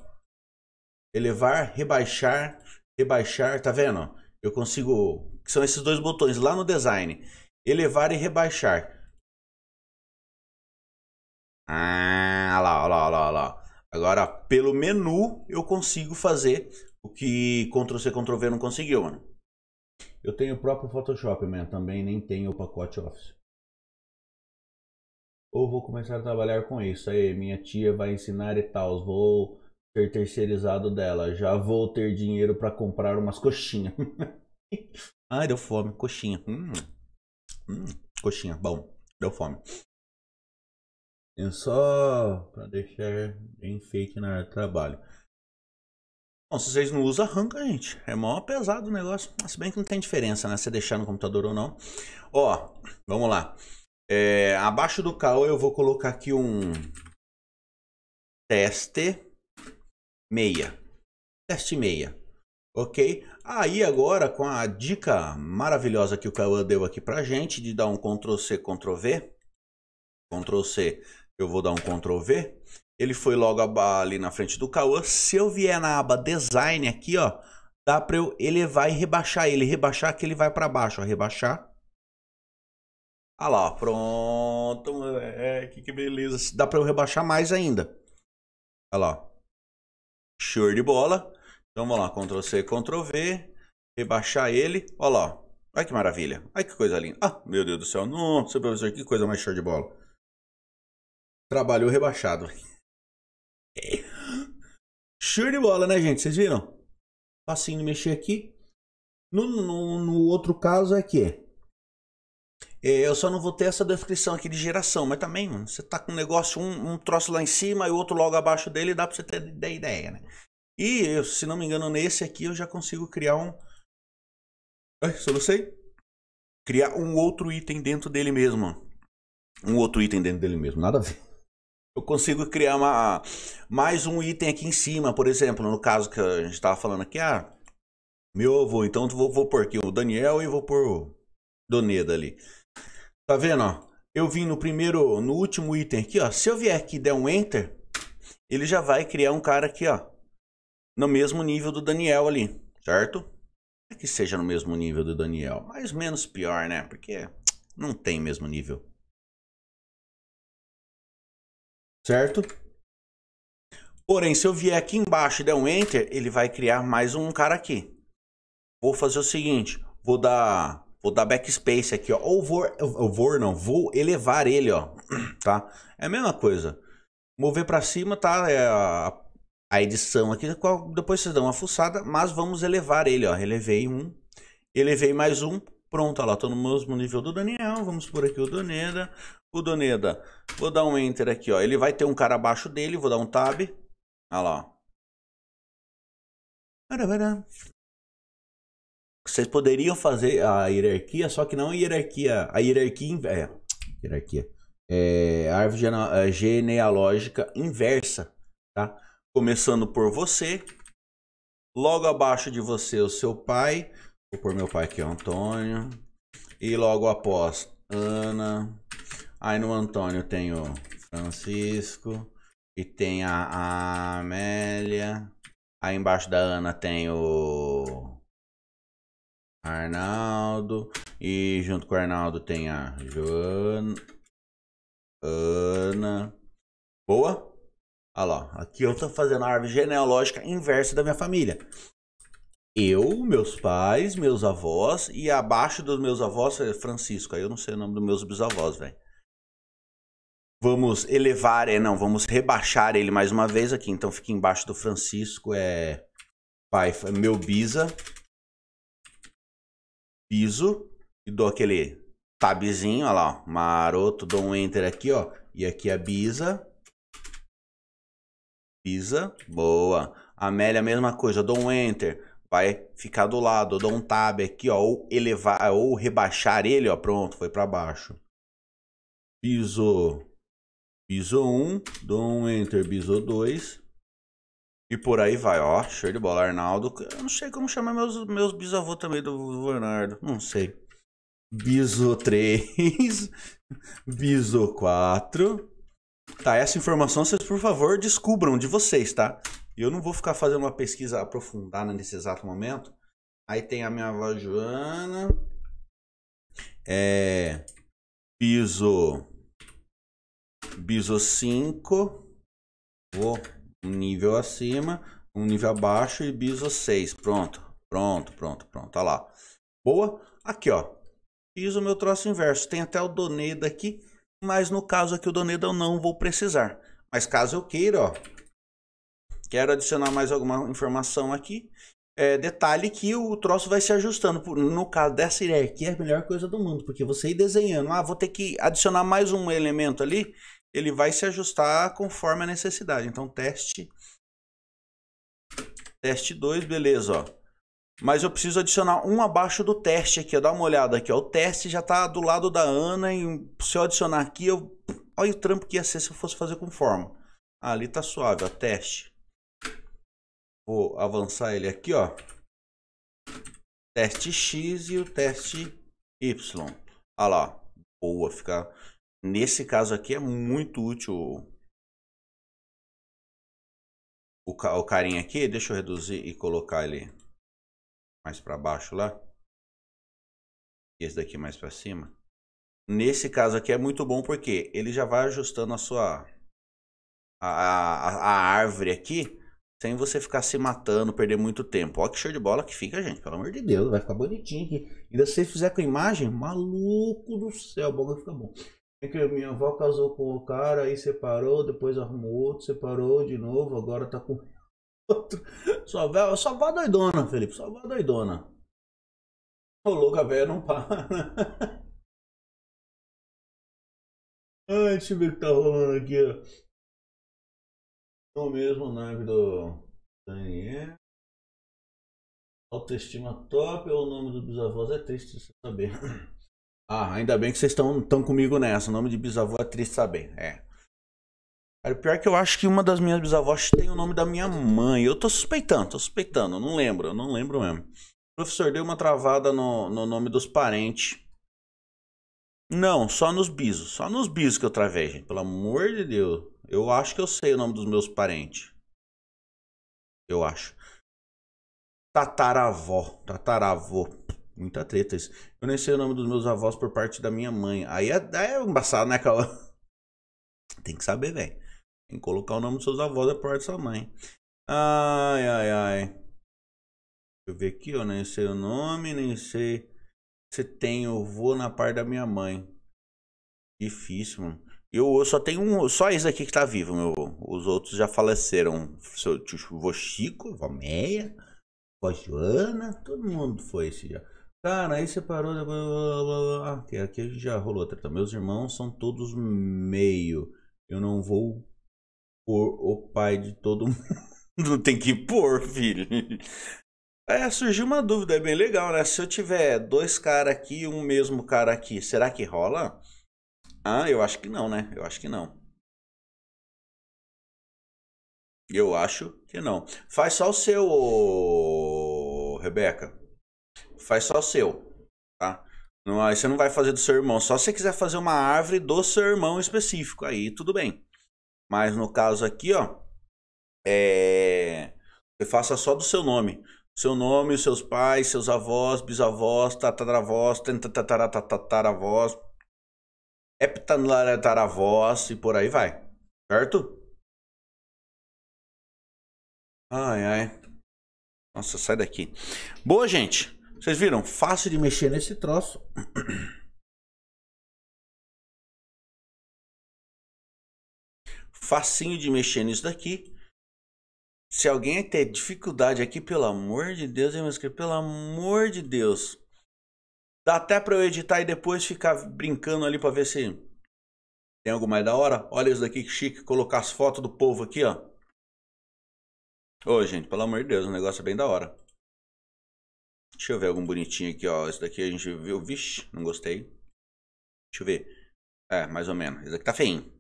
Speaker 2: Elevar, rebaixar, rebaixar, tá vendo? Eu consigo, são esses dois botões lá no design. Elevar e rebaixar. Ah, lá, lá, lá, lá. Agora, pelo menu, eu consigo fazer o que Ctrl-C, Ctrl-V não conseguiu, mano. Eu tenho o próprio Photoshop, mas Também nem tenho o pacote Office. Ou vou começar a trabalhar com isso. Aí, minha tia vai ensinar e tal. Vou ser terceirizado dela. Já vou ter dinheiro para comprar umas coxinhas. Ai, deu fome. Coxinha. Hum. Hum. Coxinha. Bom, deu fome. É só para deixar bem feito na hora do trabalho. Bom, se vocês não usam, arranca, gente. É mó pesado o negócio. Mas, ah, se bem que não tem diferença, né? Se deixar no computador ou não. Ó, vamos lá. É, abaixo do cal eu vou colocar aqui um teste meia. Teste meia. Ok? Aí agora com a dica maravilhosa que o Cauã deu aqui pra gente de dar um Ctrl C, Ctrl V. Ctrl C, eu vou dar um Ctrl V. Ele foi logo ali na frente do Cauã. Se eu vier na aba Design aqui, ó, dá para eu elevar e rebaixar ele. Rebaixar que ele vai para baixo, ó, rebaixar. Ah lá, pronto, moleque, que beleza. Dá para eu rebaixar mais ainda. Olha lá. Show de bola. Então vamos lá, Ctrl C, Ctrl V. Rebaixar ele. Olha lá. Olha que maravilha. Olha que coisa linda. Ah, meu Deus do céu. Nossa, professor, que coisa mais show de bola. Trabalhou rebaixado. Show de bola, né, gente? Vocês viram? Facinho de mexer aqui. No, no, no outro caso é que é, eu só não vou ter essa descrição aqui de geração, mas também, mano, você tá com um negócio, um, um troço lá em cima e o outro logo abaixo dele, dá pra você ter ideia, né? E, eu, se não me engano, nesse aqui eu já consigo criar um... Ai, só não sei. Criar um outro item dentro dele mesmo. Um outro item dentro dele mesmo, nada a ver eu consigo criar uma, mais um item aqui em cima, por exemplo, no caso que a gente estava falando aqui, ah, meu avô, então vou, vou pôr aqui o Daniel e vou pôr o Doneda ali. Tá vendo, ó? Eu vim no primeiro, no último item aqui, ó. Se eu vier aqui e der um Enter, ele já vai criar um cara aqui, ó. No mesmo nível do Daniel ali, certo? É que seja no mesmo nível do Daniel, mais menos pior, né? Porque não tem mesmo nível. certo? Porém, se eu vier aqui embaixo e der um Enter, ele vai criar mais um cara aqui. Vou fazer o seguinte, vou dar, vou dar backspace aqui, ó, ou vou, eu vou não, vou elevar ele, ó, tá? É a mesma coisa. Mover para cima, tá? É a, a edição aqui, depois vocês dão uma fuçada, mas vamos elevar ele, ó. Elevei um, elevei mais um, Pronto, ela está no mesmo nível do Daniel. Vamos por aqui o Doneda. O Doneda, vou dar um enter aqui, ó. Ele vai ter um cara abaixo dele, vou dar um tab. Olha lá, Vocês poderiam fazer a hierarquia, só que não a hierarquia. A hierarquia. É, hierarquia. É, a árvore é, genealógica inversa, tá? Começando por você, logo abaixo de você, o seu pai, Vou pôr meu pai aqui, é Antônio. E logo após, Ana. Aí no Antônio tem o Francisco. E tem a, a Amélia. Aí embaixo da Ana tem o Arnaldo. E junto com o Arnaldo tem a Joana. Ana. Boa? Olha lá. Aqui eu estou fazendo a árvore genealógica inversa da minha família eu, meus pais, meus avós e abaixo dos meus avós, é Francisco, aí eu não sei o nome dos meus bisavós, velho. Vamos elevar, é não, vamos rebaixar ele mais uma vez aqui. Então fica embaixo do Francisco, é pai, é meu bisa, piso e dou aquele tabzinho, olha lá, ó, maroto, dou um enter aqui, ó, e aqui a é bisa, bisa, boa. Amélia, mesma coisa, dou um enter vai ficar do lado. Eu dou um tab aqui, ó, ou elevar, ou rebaixar ele, ó, pronto, foi para baixo. Piso, piso 1, dou um enter, piso 2. E por aí vai, ó, show de bola, Arnaldo. Eu não sei como chamar meus, meus bisavô também do Bernardo, não sei. Biso 3, Biso 4. Tá, essa informação vocês, por favor, descubram de vocês, tá? E eu não vou ficar fazendo uma pesquisa aprofundada nesse exato momento. Aí tem a minha avó Joana. É, piso. Piso 5. Vou um nível acima, um nível abaixo e piso 6. Pronto, pronto, pronto, pronto. Tá lá. Boa. Aqui, ó. Fiz o meu troço inverso. Tem até o Doneda aqui. Mas no caso aqui, o Doneda eu não vou precisar. Mas caso eu queira, ó. Quero adicionar mais alguma informação aqui. É, detalhe que o troço vai se ajustando. No caso dessa ideia aqui, é a melhor coisa do mundo, porque você ir desenhando, ah, vou ter que adicionar mais um elemento ali, ele vai se ajustar conforme a necessidade. Então, teste. Teste 2, beleza, ó. Mas eu preciso adicionar um abaixo do teste aqui, ó. Dá uma olhada aqui, ó. O teste já tá do lado da Ana e se eu adicionar aqui, eu... Olha o trampo que ia ser se eu fosse fazer com forma. Ah, ali tá suave, ó. Teste. Vou avançar ele aqui, ó. Teste X e o teste Y. Olha lá, boa, ficar. Nesse caso aqui é muito útil o, ca... o carinha aqui. Deixa eu reduzir e colocar ele mais para baixo lá. Esse daqui mais para cima. Nesse caso aqui é muito bom porque ele já vai ajustando a sua a, a, a árvore aqui sem você ficar se matando, perder muito tempo. Ó, que show de bola que fica, gente. Pelo amor de Deus, vai ficar bonitinho aqui. Ainda se você fizer com imagem, maluco do céu, o bagulho fica bom. É que minha avó casou com o cara, aí separou, depois arrumou outro, separou de novo, agora tá com outro. Só, véio, só vá é doidona, Felipe, só vá é doidona.
Speaker 1: Ô, louca, velho, não para. Ai, deixa eu ver o que tá rolando aqui, ó. No mesmo nome do
Speaker 2: Daniel. Autoestima top ou o nome do bisavô é triste saber. Ah, ainda bem que vocês estão comigo nessa. O nome de bisavô é triste saber. É. o pior que eu acho que uma das minhas bisavós tem o nome da minha mãe. Eu tô suspeitando, tô suspeitando. Eu não lembro, eu não lembro mesmo. O professor deu uma travada no, no nome dos parentes. Não, só nos bisos. Só nos bisos que eu travei, gente. Pelo amor de Deus. Eu acho que eu sei o nome dos meus parentes. Eu acho. Tataravó. Tataravô. Muita treta isso. Eu nem sei o nome dos meus avós por parte da minha mãe. Aí é, é embaçado, né, cara? Tem que saber, velho. Tem que colocar o nome dos seus avós é por parte da sua mãe. Ai, ai, ai. Deixa eu ver aqui, eu nem sei o nome, nem sei se tem o avô na parte da minha mãe. Difícil, mano. Eu, só tenho um, só esse aqui que tá vivo, meu. Os outros já faleceram. Seu tio vô Chico, vó Meia, vó Joana, todo mundo foi esse já. Cara, aí separou. Blá, blá, blá, blá. Aqui a gente já rolou treta. Meus irmãos são todos meio. Eu não vou pôr o pai de todo mundo. Tem que pôr, filho. É, surgiu uma dúvida, é bem legal, né? Se eu tiver dois caras aqui e um mesmo cara aqui, será que rola? Ah, eu acho que não, né? Eu acho que não. Eu acho que não. Faz só o seu, Rebeca. Faz só o seu, tá? Não, aí você não vai fazer do seu irmão. Só se você quiser fazer uma árvore do seu irmão específico, aí tudo bem. Mas no caso aqui, ó, é... você faça só do seu nome. Seu nome, seus pais, seus avós, bisavós, tataravós, tataravós heptanataravós é e por aí vai. Certo? Ai, ai. Nossa, sai daqui. Boa, gente. Vocês viram? Fácil de
Speaker 1: mexer nesse troço.
Speaker 2: Facinho de mexer nisso daqui. Se alguém ter dificuldade aqui, pelo amor de Deus, hein, meus queridos? Pelo amor de Deus. Dá até para eu editar e depois ficar brincando ali para ver se tem algo mais da hora. Olha isso daqui que chique, colocar as fotos do povo aqui, ó. Ô, gente, pelo amor de Deus, o negócio é bem da hora. Deixa eu ver algum bonitinho aqui, ó. Esse daqui a gente viu. Vixe, não gostei. Deixa eu ver. É, mais ou menos. Esse daqui tá feinho.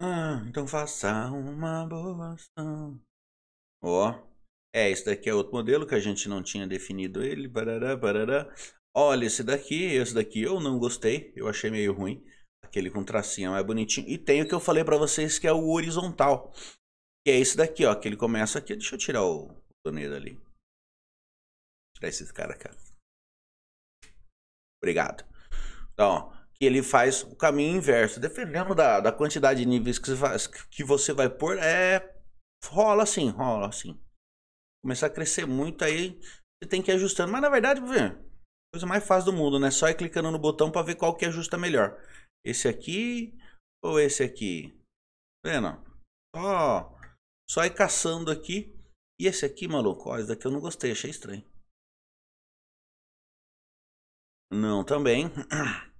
Speaker 1: Ah, então faça uma boa ação.
Speaker 2: Ó. É, esse daqui é outro modelo que a gente não tinha definido ele. Barará, barará. Olha, esse daqui, esse daqui eu não gostei, eu achei meio ruim. Aquele com tracinho é bonitinho. E tem o que eu falei para vocês que é o horizontal. Que é esse daqui, ó, que ele começa aqui. Deixa eu tirar o torneiro ali. Tirar esse cara aqui. Obrigado. Então, ó, que ele faz o caminho inverso. Dependendo da, da quantidade de níveis que você, faz, que você vai pôr, é... Rola assim, rola assim começar a crescer muito, aí você tem que ir ajustando. Mas na verdade, ver, coisa mais fácil do mundo, né? Só ir clicando no botão para ver qual que ajusta melhor. Esse aqui ou esse aqui? vendo? Ó, só ir caçando aqui. E esse aqui, maluco, ó, esse daqui eu não gostei, achei estranho.
Speaker 1: Não, também.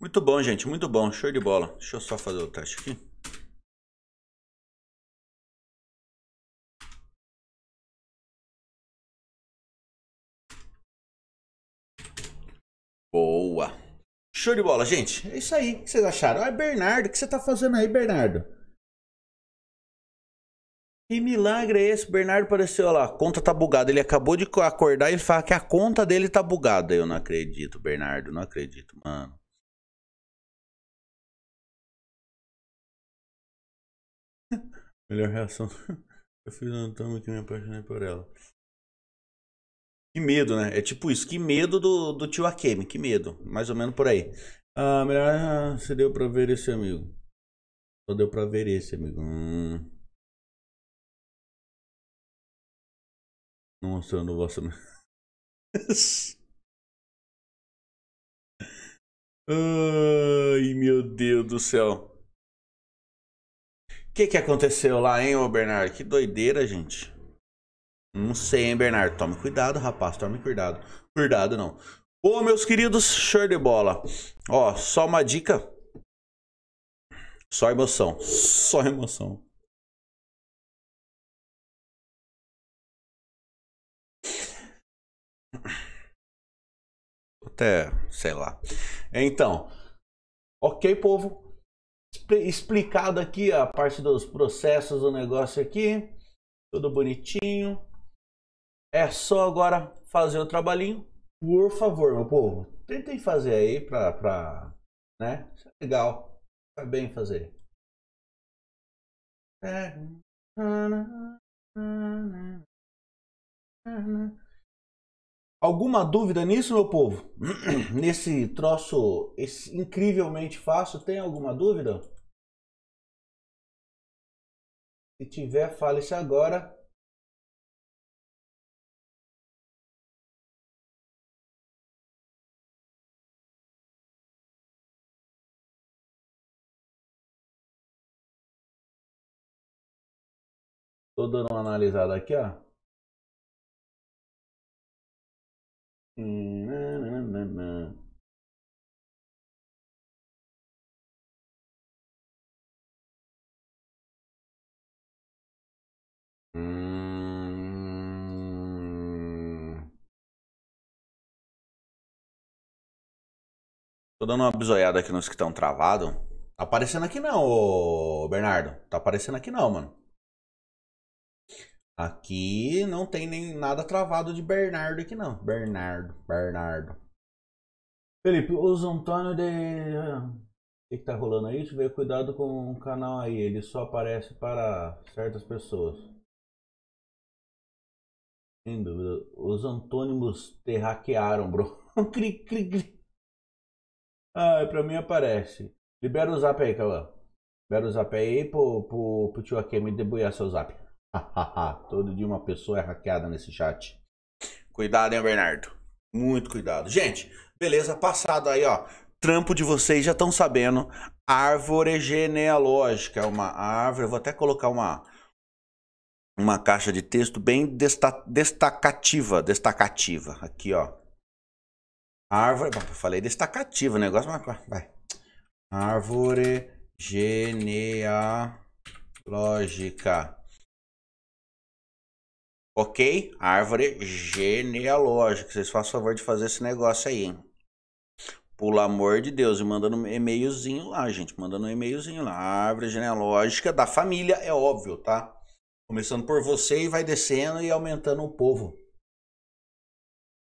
Speaker 1: Muito bom, gente, muito bom, show de bola. Deixa eu só fazer o teste aqui.
Speaker 2: Show de bola, gente. É isso aí. O que vocês acharam? Ah, Bernardo, o que você tá fazendo aí, Bernardo? Que milagre é esse? Bernardo apareceu olha lá. A conta tá bugada. Ele acabou de acordar e ele fala que a conta dele tá bugada. Eu não acredito, Bernardo. Não acredito, mano. Melhor reação. Eu fiz um tamo que me apaixonei por ela. Que medo, né? É tipo isso, que medo do, do tio Akemi, que medo. Mais ou menos por aí. Ah, melhor se ah, deu pra ver esse amigo. Só deu pra ver esse
Speaker 1: amigo. Hum. Não mostrando o vosso.
Speaker 2: Ai, meu Deus do céu. O que, que aconteceu lá, hein, ô Bernardo? Que doideira, gente. Não sei, hein, Bernardo? Tome cuidado, rapaz. Tome cuidado. Cuidado, não. Ô, meus queridos, show de bola. Ó, só uma dica. Só emoção. Só
Speaker 1: emoção.
Speaker 2: Até, sei lá. Então, ok, povo? Explicado aqui a parte dos processos do negócio aqui. Tudo bonitinho. É só agora fazer o trabalhinho. Por favor, meu povo, tentem fazer aí pra. pra né? Isso é legal. Tá bem fazer. É. Alguma dúvida nisso, meu povo? Nesse troço esse incrivelmente fácil, tem alguma dúvida?
Speaker 1: Se tiver, fale-se agora. Tô dando uma analisada aqui, ó. Tô
Speaker 2: dando uma bisoiada aqui nos que estão travado. Tá aparecendo aqui não, Bernardo. Tá aparecendo aqui não, mano. Aqui não tem nem nada travado de Bernardo aqui não. Bernardo, Bernardo. Felipe, os Antônio de... O ah, que, que tá rolando aí? Tiver cuidado com o canal aí. Ele só aparece para certas pessoas.
Speaker 1: Sem dúvida.
Speaker 2: Os antônimos te hackearam, bro. cri, cri, cri. Ah, pra mim aparece. Libera o zap aí, Cauã. Libera o zap aí pro, pro, pro tio Akemi debulhar seu zap. Todo dia uma pessoa é hackeada nesse chat. Cuidado, hein, Bernardo? Muito cuidado. Gente, beleza, passado aí, ó. Trampo de vocês já estão sabendo. Árvore genealógica. é Uma árvore. Eu vou até colocar uma, uma caixa de texto bem desta, destacativa. Destacativa. Aqui, ó. Árvore. Bom, eu falei destacativa o negócio, é mas vai. Árvore genealógica. Ok? Árvore genealógica. Vocês façam favor de fazer esse negócio aí, hein? Pelo amor de Deus, e mandando um e-mailzinho lá, gente. Mandando um e-mailzinho lá. Árvore genealógica da família, é óbvio, tá? Começando por você e vai descendo e aumentando o povo.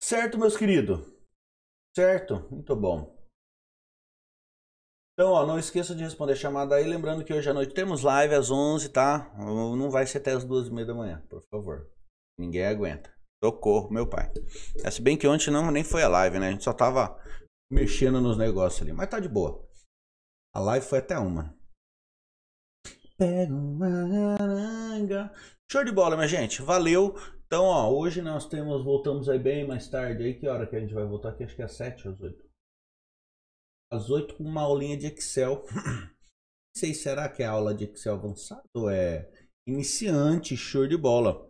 Speaker 2: Certo, meus queridos? Certo? Muito bom. Então, ó, não esqueça de responder a chamada aí. Lembrando que hoje à noite temos live às 11, tá? Não vai ser até as duas e meia da manhã, por favor. Ninguém aguenta. Socorro, meu pai. É, se bem que ontem não, nem foi a live, né? A gente só tava mexendo nos negócios ali. Mas tá de boa. A live foi até uma. Pega uma aranga. Show de bola, minha gente. Valeu. Então, ó, hoje nós temos, voltamos aí bem mais tarde aí. Que hora que a gente vai voltar aqui? Acho que é às 7 às 8. Às 8 com uma aulinha de Excel. Não sei, será que é aula de Excel avançado? É iniciante, show de bola.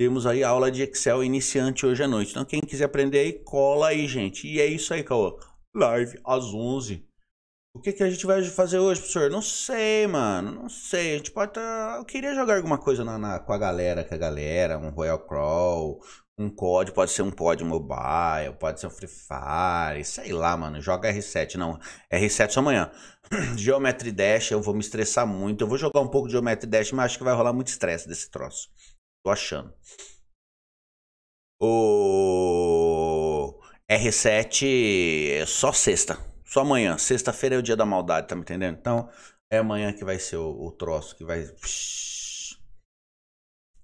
Speaker 2: Temos aí aula de Excel iniciante hoje à noite. Então, quem quiser aprender aí, cola aí, gente. E é isso aí, Cauã. Live às 11. O que, que a gente vai fazer hoje, professor? Não sei, mano. Não sei. A gente pode. Tá... Eu queria jogar alguma coisa na, na, com a galera, com a galera. Um Royal Crawl, um COD. Pode ser um COD mobile, pode ser um Free Fire. Sei lá, mano. Joga R7. Não, R7 só amanhã. Geometry Dash, eu vou me estressar muito. Eu vou jogar um pouco de Geometry Dash, mas acho que vai rolar muito estresse desse troço. Tô achando. O R7 é só sexta. Só amanhã. Sexta-feira é o dia da maldade, tá me entendendo? Então, é amanhã que vai ser o, o troço que vai.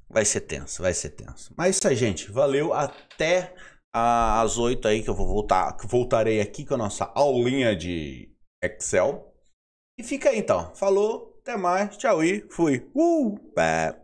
Speaker 2: Vai ser tenso, vai ser tenso. Mas é isso aí, gente. Valeu. Até às 8 aí que eu vou voltar. Voltarei aqui com a nossa aulinha de Excel. E fica aí então. Falou, até mais. Tchau e fui. Uh,